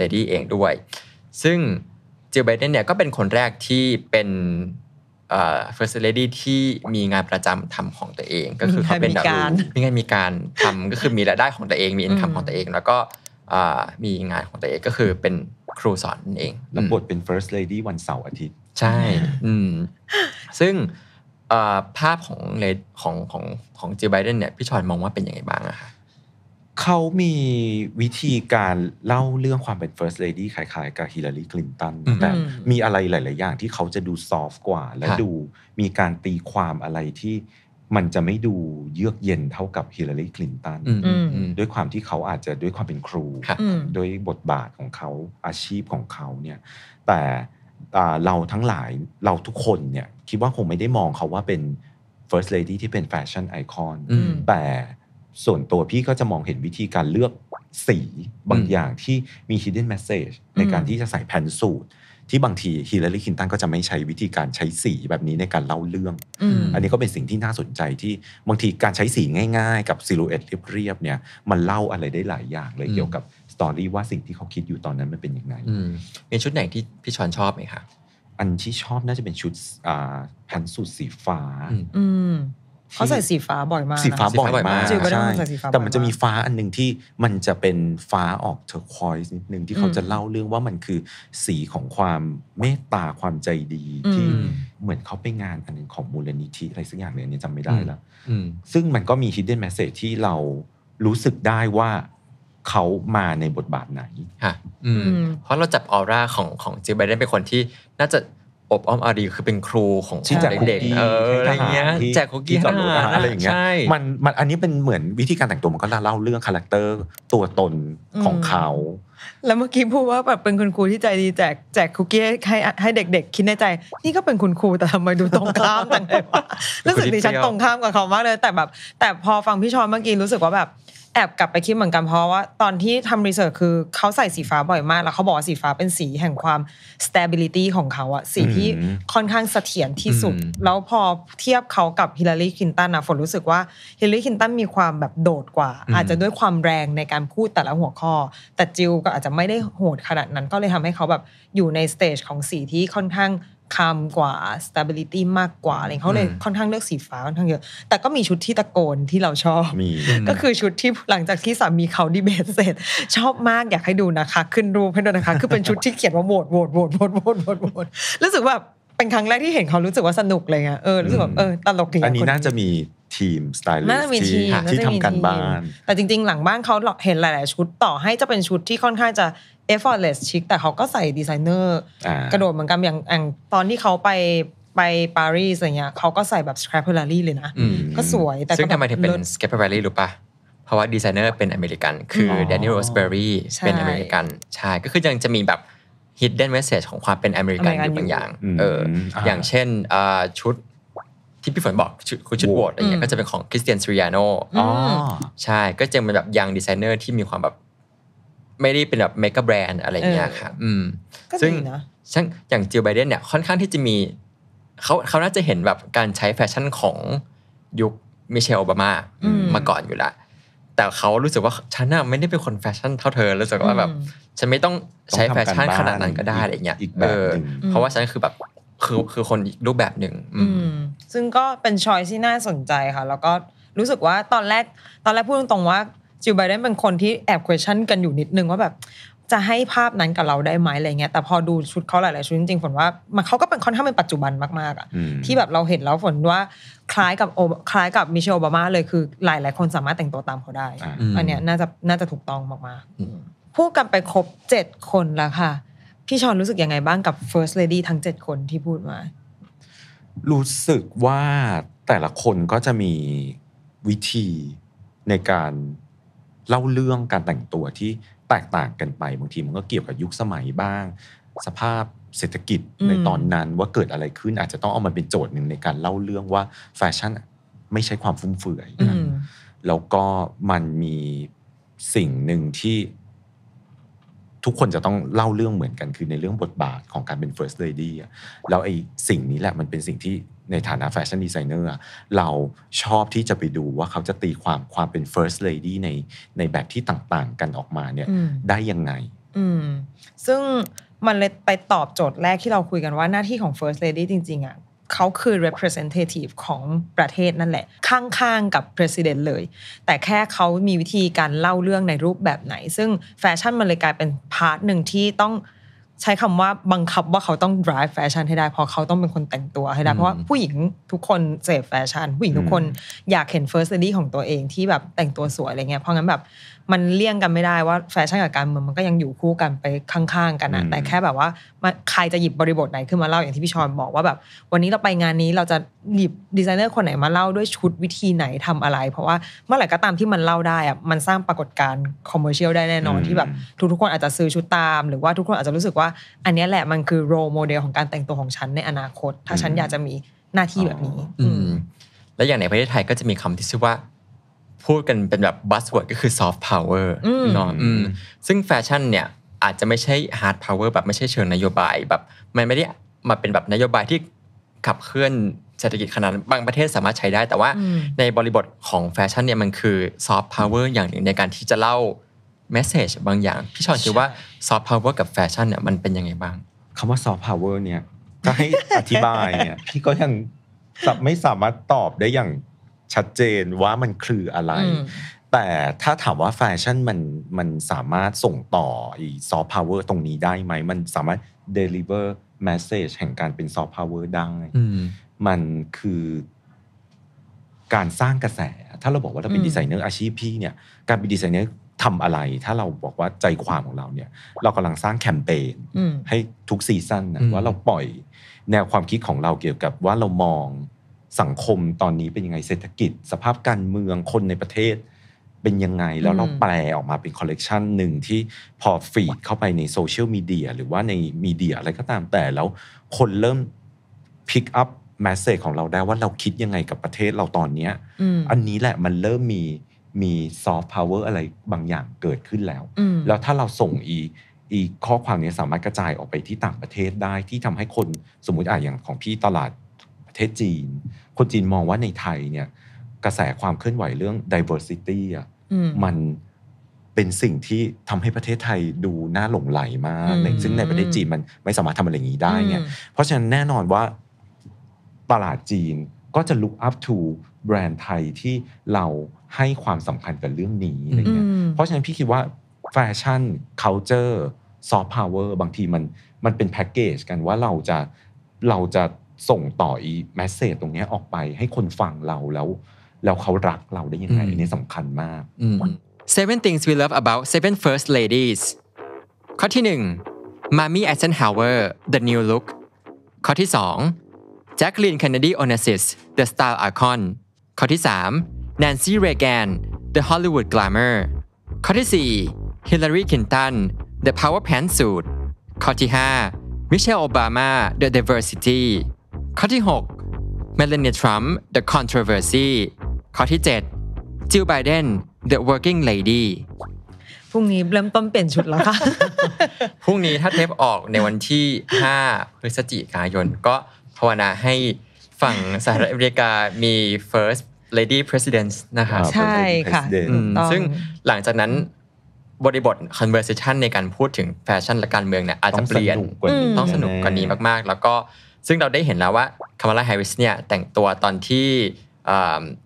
lady เองด้วย ซึ่งจิลไบเดนเนี่ยก็เป็นคนแรกที่เป็นเอ่อ first lady ที่มีงานประจำทำของตัวเอง ก็คือเขาเป็นแบบมีงานมีการทำก็คือมีรายได้ของตัวเองมีอินคัมของตัวเอง แล้วก็มีงานของตัวเองก็คือเป็นครูสอนเองแล้วบทเป็น first lady วันเสาร์อาทิตย์ใช่อืมซึ่งภาพของเลของของของจิลไบเดนเนี่ยพี่ชอยมองว่าเป็นยังไงบ้างอะคะเขามีวิธีการเล่าเรื่องความเป็น first lady คล้ายๆ กับฮิลลารีคลินตัน แต่มีอะไรหลาย ๆ อย่าง ที่เขาจะดูซอฟกว่า และดูมีการตีความอะไรที่มันจะไม่ดูเยือกเย็นเท่ากับฮิลลารีคลินตันด้วยความที่เขาอาจจะด้วยความเป็นครูด้วยบทบาทของเขาอาชีพของเขาเนี่ย แต่เราทั้งหลายเราทุกคนเนี่ย คิดว่า คงไม่ได้มองเขาว่าเป็น first lady ที่เป็นแฟชั่นไอคอนแต่ส่วนตัวพี่ก็จะมองเห็นวิธีการเลือกสีบางอย่างที่มี hidden message ในการที่จะใส่แผ่นสูตร ที่บางทีฮิลลารีคินตันก็จะไม่ใช้วิธีการใช้สีแบบนี้ในการเล่าเรื่อง อันนี้ก็เป็นสิ่งที่น่าสนใจที่บางทีการใช้สีง่ายๆกับซิลูเอตเรียบๆเนี่ยมันเล่าอะไรได้หลายอย่างเลยเกี่ยวกับสตอรี่ว่าสิ่งที่เขาคิดอยู่ตอนนั้นมันเป็นยังไงมีชุดไหนที่พี่ชอนชอบไหมคะอันที่ชอบน่าจะเป็นชุดแผ่นสูตรสีฟ้าเขาใส่สีฟ้าบ่อยมากสีฟ้าบ่อยมาก ใช่ แต่มันจะมีฟ้าอันหนึ่งที่มันจะเป็นฟ้าออกเทอร์คอยส์นิดนึงที่เขาจะเล่าเรื่องว่ามันคือสีของความเมตตาความใจดีที่เหมือนเขาไปงานอันหนึ่งของมูลนิธิอะไรสักอย่างเนี่ยจำไม่ได้แล้วซึ่งมันก็มีฮิดเด้นแมสเซจที่เรารู้สึกได้ว่าเขามาในบทบาทไหนค่ะเพราะเราจับออร่าของของจิบไบเดนเป็นคนที่ น่าจะอบอ้อมอารีคือเป็นครูของที่แจกเด็กๆออะไรเงี้ยแจกคุกกี้ทหารอะไรอย่างเงี้ยมันมันอันนี้เป็นเหมือนวิธีการแต่งตัวมันก็เล่าเรื่องคาแรคเตอร์ ตัวตนของเขา แล้วเมื่อกี้พูดว่าแบบเป็นคุณครูที่ใจดีแจกแจกคุกกี้ให้ให้เด็ก ๆ คิดในใจนี่ก็เป็นคุณครูแต่ทำไมดูตรงข้ามจังเลยวะรู้สึกดิฉันตรงข้ามกับเขามากเลยแต่แบบ แต่พอฟังพี่ชอนเมื่อกี้รู้สึกว่าแบบแอบกลับไปคิดเหมือนกันเพราะว่า ตอนที่ทำรีเสิร์ชคือเขาใส่สีฟ้าบ่อยมาก แล้วเขาบอกว่าสีฟ้าเป็นสีแห่งความ stability ของเขาอะสีที่ค่อนข้างเสถียรที่สุด แล้วพอเทียบเขากับฮิลลารีคินตันอะฝนรู้สึกว่าฮิลลารีคินตันมีความแบบโดดกว่า อาจจะด้วยความแรงในการพูดแต่ละหัวข้อ แต่จิลก็อาจจะไม่ได้โหดขนาดนั้นก็เลยทำให้เขาแบบอยู่ในสเตจของสีที่ค่อนข้างคามกว่า stability มากกว่าอะไรเขาเลยค่อนข้างเลือกสีฟ้าค่อนข้างเยอะ แต่ก็มีชุดที่ตะโกนที่เราชอบก็คือชุดที่หลังจากที่สามีเขาดีเบตเสร็จชอบมากอยากให้ดูนะคะขึ้นรูปให้ดูนะคะคือเป็นชุดที่เขียนว่าโหวตโหวตโหวตโหวตโหวตโหวตโหวตรู้สึกว่าเป็นครั้งแรกที่เห็นเขารู้สึกว่าสนุกเลยไงเออรู้สึกแบบเออตลกดีอันนี้น่าจะมีทีมสไตล์ิสต์ที่ทำกันบ้านแต่จริง ๆ หลังบ้านเขาเห็นหลาย ๆ ชุดต่อให้จะเป็นชุดที่ค่อนข้างจะเอฟเฟอร์เลสชิคแต่เขาก็ใส่ดีไซเนอร์กระโดดเหมือนกันอย่างตอนที่เขาไปไปปารีสอะไรเงี้ยเขาก็ใส่แบบสแครปเปอร์ลี่เลยนะก็สวยแต่ซึ่งทำไมถึงเป็นสแครปเปอร์ลี่รู้ปะเพราะว่าดีไซเนอร์เป็นอเมริกันคือแดนนี่โรสเบอรี่เป็นอเมริกันใช่ก็คือยังจะมีแบบฮิดเด้นเมสเซจของความเป็นอเมริกันอยู่บางอย่างเอออย่างเช่นชุดที่พี่ฝนบอกคือชุดโบดอะไรเงี้ยก็จะเป็นของคริสเตียนซริยาโนใช่ก็จะเป็นแบบยังดีไซเนอร์ที่มีความแบบไม่ได้เป็นแบบเมกะแบรนด์อะไรเงี้ยค่ะอืมซึ่งช่างอย่างจิลไบเดนเนี่ยค่อนข้างที่จะมีเขาเขาน่าจะเห็นแบบการใช้แฟชั่นของยุคมิเชลโอบามามาก่อนอยู่ละแต่เขารู้สึกว่าฉันน่ะไม่ได้เป็นคนแฟชั่นเท่าเธอรู้สึกว่าแบบฉันไม่ต้องใช้แฟชั่นขนาดนั้นก็ได้อะไรเงี้ยเออเพราะว่าฉันคือแบบคือคือคนอีกรูปแบบหนึ่งซึ่งก็เป็นชอยที่น่าสนใจค่ะ แล้วก็รู้สึกว่าตอนแรก ตอนแรกพูดตรงๆว่าจิลไบเดนเป็นคนที่แอบ question กันอยู่นิดนึงว่าแบบจะให้ภาพนั้นกับเราได้ไหมอะไรเงี้ย แต่พอดูชุดเขาหลายๆชุดจริงๆฝนว่ามันเขาก็เป็นค่อนข้างเป็นปัจจุบันมากๆอ่ะที่แบบเราเห็นแล้วฝนว่าคล้ายกับโอคล้ายกับมิเชลโอบามาเลยคือหลาย ๆ คนสามารถแต่งตัวตามเขาได้อันเนี้ยน่าจะน่าจะถูกต้องมากๆพูดกันไปครบเจ็ดคนแล้วค่ะพี่ชอนรู้สึกยังไงบ้างกับ First Lady ทั้งเจ็ดคนที่พูดมา รู้สึกว่าแต่ละคนก็จะมีวิธีในการเล่าเรื่องการแต่งตัวที่แตกต่างกันไป บางทีมันก็เกี่ยวกับยุคสมัยบ้าง สภาพเศรษฐกิจในตอนนั้นว่าเกิดอะไรขึ้นอาจจะต้องเอามาเป็นโจทย์หนึ่งในการเล่าเรื่องว่าแฟชั่นไม่ใช่ความฟุ่มเฟือยแล้วก็มันมีสิ่งหนึ่งที่ทุกคนจะต้องเล่าเรื่องเหมือนกันคือในเรื่องบทบาทของการเป็น first lady แล้วไอ้สิ่งนี้แหละ มันเป็นสิ่งที่ในฐานะแฟชั่นดีไซเนอร์เราชอบที่จะไปดูว่าเขาจะตีความความเป็น first lady ในในแบบที่ต่างๆกันออกมาเนี่ยได้ยังไงซึ่งมันเลยไปตอบโจทย์แรกที่เราคุยกันว่าหน้าที่ของ first lady จริงๆอะ่ะเขาคือ representative ของประเทศนั่นแหละข้างๆกับ president เลย แต่แค่เขามีวิธีการเล่าเรื่องในรูปแบบไหน ซึ่งแฟชั่นมันเลยกลายเป็นพาร์ทหนึ่งที่ต้องใช้คำว่าบังคับว่าเขาต้อง drive แฟชั่นให้ได้เพราะเขาต้องเป็นคนแต่งตัวให้ได้เพราะว่าผู้หญิงทุกคนเสพแฟชั่นผู้หญิงทุกคนอยากเห็น first lady ของตัวเองที่แบบแต่งตัวสวยอะไรเงี้ยเพราะงั้นแบบมันเลี่ยงกันไม่ได้ว่าแฟชั่นกับการเมืองมันก็ยังอยู่คู่กันไปข้างๆ กันนะแต่แค่แบบว่าใครจะหยิบบริบทไหนขึ้นมาเล่าอย่างที่พี่ชอนบอกว่าแบบ วันนี้เราไปงานนี้เราจะหยิบดีไซเนอร์คนไหนมาเล่าด้วยชุดวิธีไหนทำอะไรเพราะว่าเมื่อไหร่ก็ตามที่มันเล่าได้อะมันสร้างปรากฏการณ์คอมเมอร์เชียลได้แน่นอนที่แบบทุกๆคนอาจจะซื้อชุดตามหรือว่าทุกคนอาจจะรู้สึกว่า อันนี้แหละมันคือโรโมเดลของการแต่งตัวของฉันในอนาคต ถ้าฉันอยากจะมีหน้าที่แบบนี้อืและอย่างในประเทศไทยก็จะมีคำที่ชื่อว่าพูดกันเป็นแบบบัสเวิร์ดก็คือซอฟต์พาวเวอร์นอนซึ่งแฟชั่นเนี่ยอาจจะไม่ใช่ฮาร์ดพาวเวอร์แบบไม่ใช่เชิงนโยบายแบบมันไม่ได้มาเป็นแบบนโยบายที่ขับเคลื่อนเศรษฐกิจขนาดบางประเทศสามารถใช้ได้แต่ว่าในบริบทของแฟชั่นเนี่ยมันคือซอฟต์พาวเวอร์อย่างหนึ่งในการที่จะเล่าแมสเซจบางอย่างพี่ชอนคิดว่าซอฟต์พาวเวอร์กับแฟชั่นเนี่ยมันเป็นยังไงบ้าง คำว่าซอฟต์พาวเวอร์เนี่ยถ้าให้อธิบายเนี่ยพี่ก็ยังไม่สามารถตอบได้อย่างชัดเจนว่ามันคืออะไร แต่ถ้าถามว่าแฟชั่นมัน มันสามารถส่งต่ออีซอฟต์พาวเวอร์ตรงนี้ได้ไหม มันสามารถเดลิเวอร์แมสเซจแห่งการเป็นซอฟต์พาวเวอร์ได้ มันคือการสร้างกระแส ถ้าเราบอกว่าเราเป็นดีไซเนอร์อาชีพพี่เนี่ย การเป็นดีไซเนอร์ทำอะไร ถ้าเราบอกว่าใจความของเราเนี่ย เรากำลังสร้างแคมเปญ ให้ทุกซีซั่นนะว่าเราปล่อยแนวความคิดของเราเกี่ยวกับว่าเรามองสังคมตอนนี้เป็นยังไงเศรษฐกิจสภาพการเมืองคนในประเทศ เป็นยังไงแล้วเราแปลออกมาเป็นคอลเลกชันหนึ่งที่พอฟีดเข้าไปในโซเชียลมีเดียหรือว่าในมีเดีย อะไรก็ตามแต่แล้วคนเริ่ม พิกอัพแมสเซจของเราได้ว่าเราคิดยังไงกับประเทศเราตอนเนี้ยอันนี้แหละมันเริ่มมีมีซอฟต์พาวเวอร์อะไรบางอย่างเกิดขึ้นแล้ว แล้วถ้าเราส่งอีอีข้อความนี้สามารถกระจายออกไปที่ต่างประเทศได้ที่ทำให้คนสมมติอ่ะอย่างของพี่ตลาดประเทศจีน คนจีนมองว่าในไทยเนี่ย กระแสความเคลื่อนไหวเรื่อง diversity อ่ะมันเป็นสิ่งที่ทำให้ประเทศไทยดูน่าหลงไหลมากซึ่งในประเทศจีนมันไม่สามารถทำอะไรอย่างนี้ได้เนี่ยเพราะฉะนั้นแน่นอนว่าตลาดจีนก็จะ look up to แบรนด์ไทยที่เราให้ความสำคัญกับเรื่องนี้อะไรเงี้ยเพราะฉะนั้นพี่คิดว่าแฟชั่น culture soft power บางทีมันมันเป็นแพ็กเกจกันว่าเราจะเราจะส่งต่ออีแมสเซจตรงนี้ออกไปให้คนฟังเราแล้วแล้วเขารักเราได้ยังไงอันนี้สำคัญมาก Seven things we love about Seven First Ladies ข้อที่1 Mami Eisenhower The New Look ข้อที่2 Jacqueline Kennedy Onassis The Style Icon ข้อที่3 Nancy Reagan The Hollywood Glamour ข้อที่4 Hillary Clinton The Power Pantsuit ข้อที่5 Michelle Obama The Diversity ข้อที่6 Melania Trump The Controversy ข้อที่7 Jill Biden The Working Lady พรุ่งนี้เริ่มต้นเปลี่ยนชุดแล้วค่ะพรุ่งนี้ถ้าเทปออกในวันที่5พฤศจิกายนก็ภาวนาให้ฝั่งสหรัฐอเมริกามี first lady president นะคะใช่ค่ะซึ่งหลังจากนั้นบริบท conversation ในการพูดถึงแฟชั่นและการเมืองเนี่ยอาจจะเปลี่ยนต้องสนุกกว่านี้มาก ๆ แล้วก็ซึ่งเราได้เห็นแล้วว่าคามาลาแฮร์ริสเนี่ยแต่งตัวตอนที่เ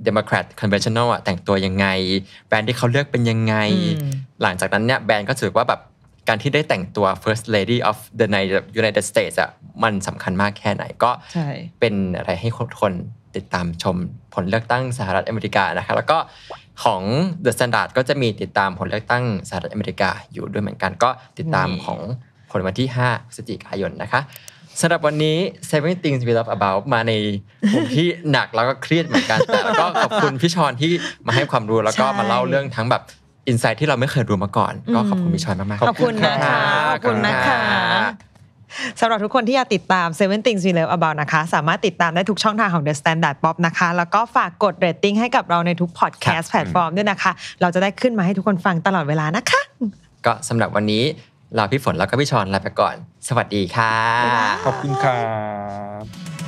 ดโมแครตคอนเวนชั่นแนลแต่งตัวยังไงแบรนด์ที่เขาเลือกเป็นยังไงหลังจากนั้นเนี่ยแบรนด์ก็ถือว่าแบบการที่ได้แต่งตัว first lady of the United States อ่ะมันสำคัญมากแค่ไหนก็เป็นอะไรให้คนติดตามชมผลเลือกตั้งสหรัฐอเมริกานะคะแล้วก็ของ The Standard ก็จะมีติดตามผลเลือกตั้งสหรัฐอเมริกา อยู่ด้วยเหมือนกันก็ติดตามของผลวันที่5พฤศจิกายนนะคะสำหรับวันนี้ Seven Things We Love About มาในกลุ่มที่หนักแล้วก็เครียดเหมือนกันแต่ก็ขอบคุณพี่ชอนที่มาให้ความรู้แล้วก็มาเล่าเรื่องทั้งแบบอินไซต์ที่เราไม่เคยรู้มาก่อนก็ขอบคุณพี่ชอนมากๆขอบคุณนะคะขอบคุณนะคะสำหรับทุกคนที่อยากติดตาม Seven Things We Love About นะคะสามารถติดตามได้ทุกช่องทางของ The Standard Pop นะคะแล้วก็ฝากกดเรตติ้งให้กับเราในทุกพอดแคสต์แพลตฟอร์มด้วยนะคะ เราจะได้ขึ้นมาให้ทุกคนฟังตลอดเวลานะคะ ก็สำหรับวันนี้ลาพี่ฝนแล้วก็พี่ชอนลาไปก่อน สวัสดีค่ะขอบคุณครับ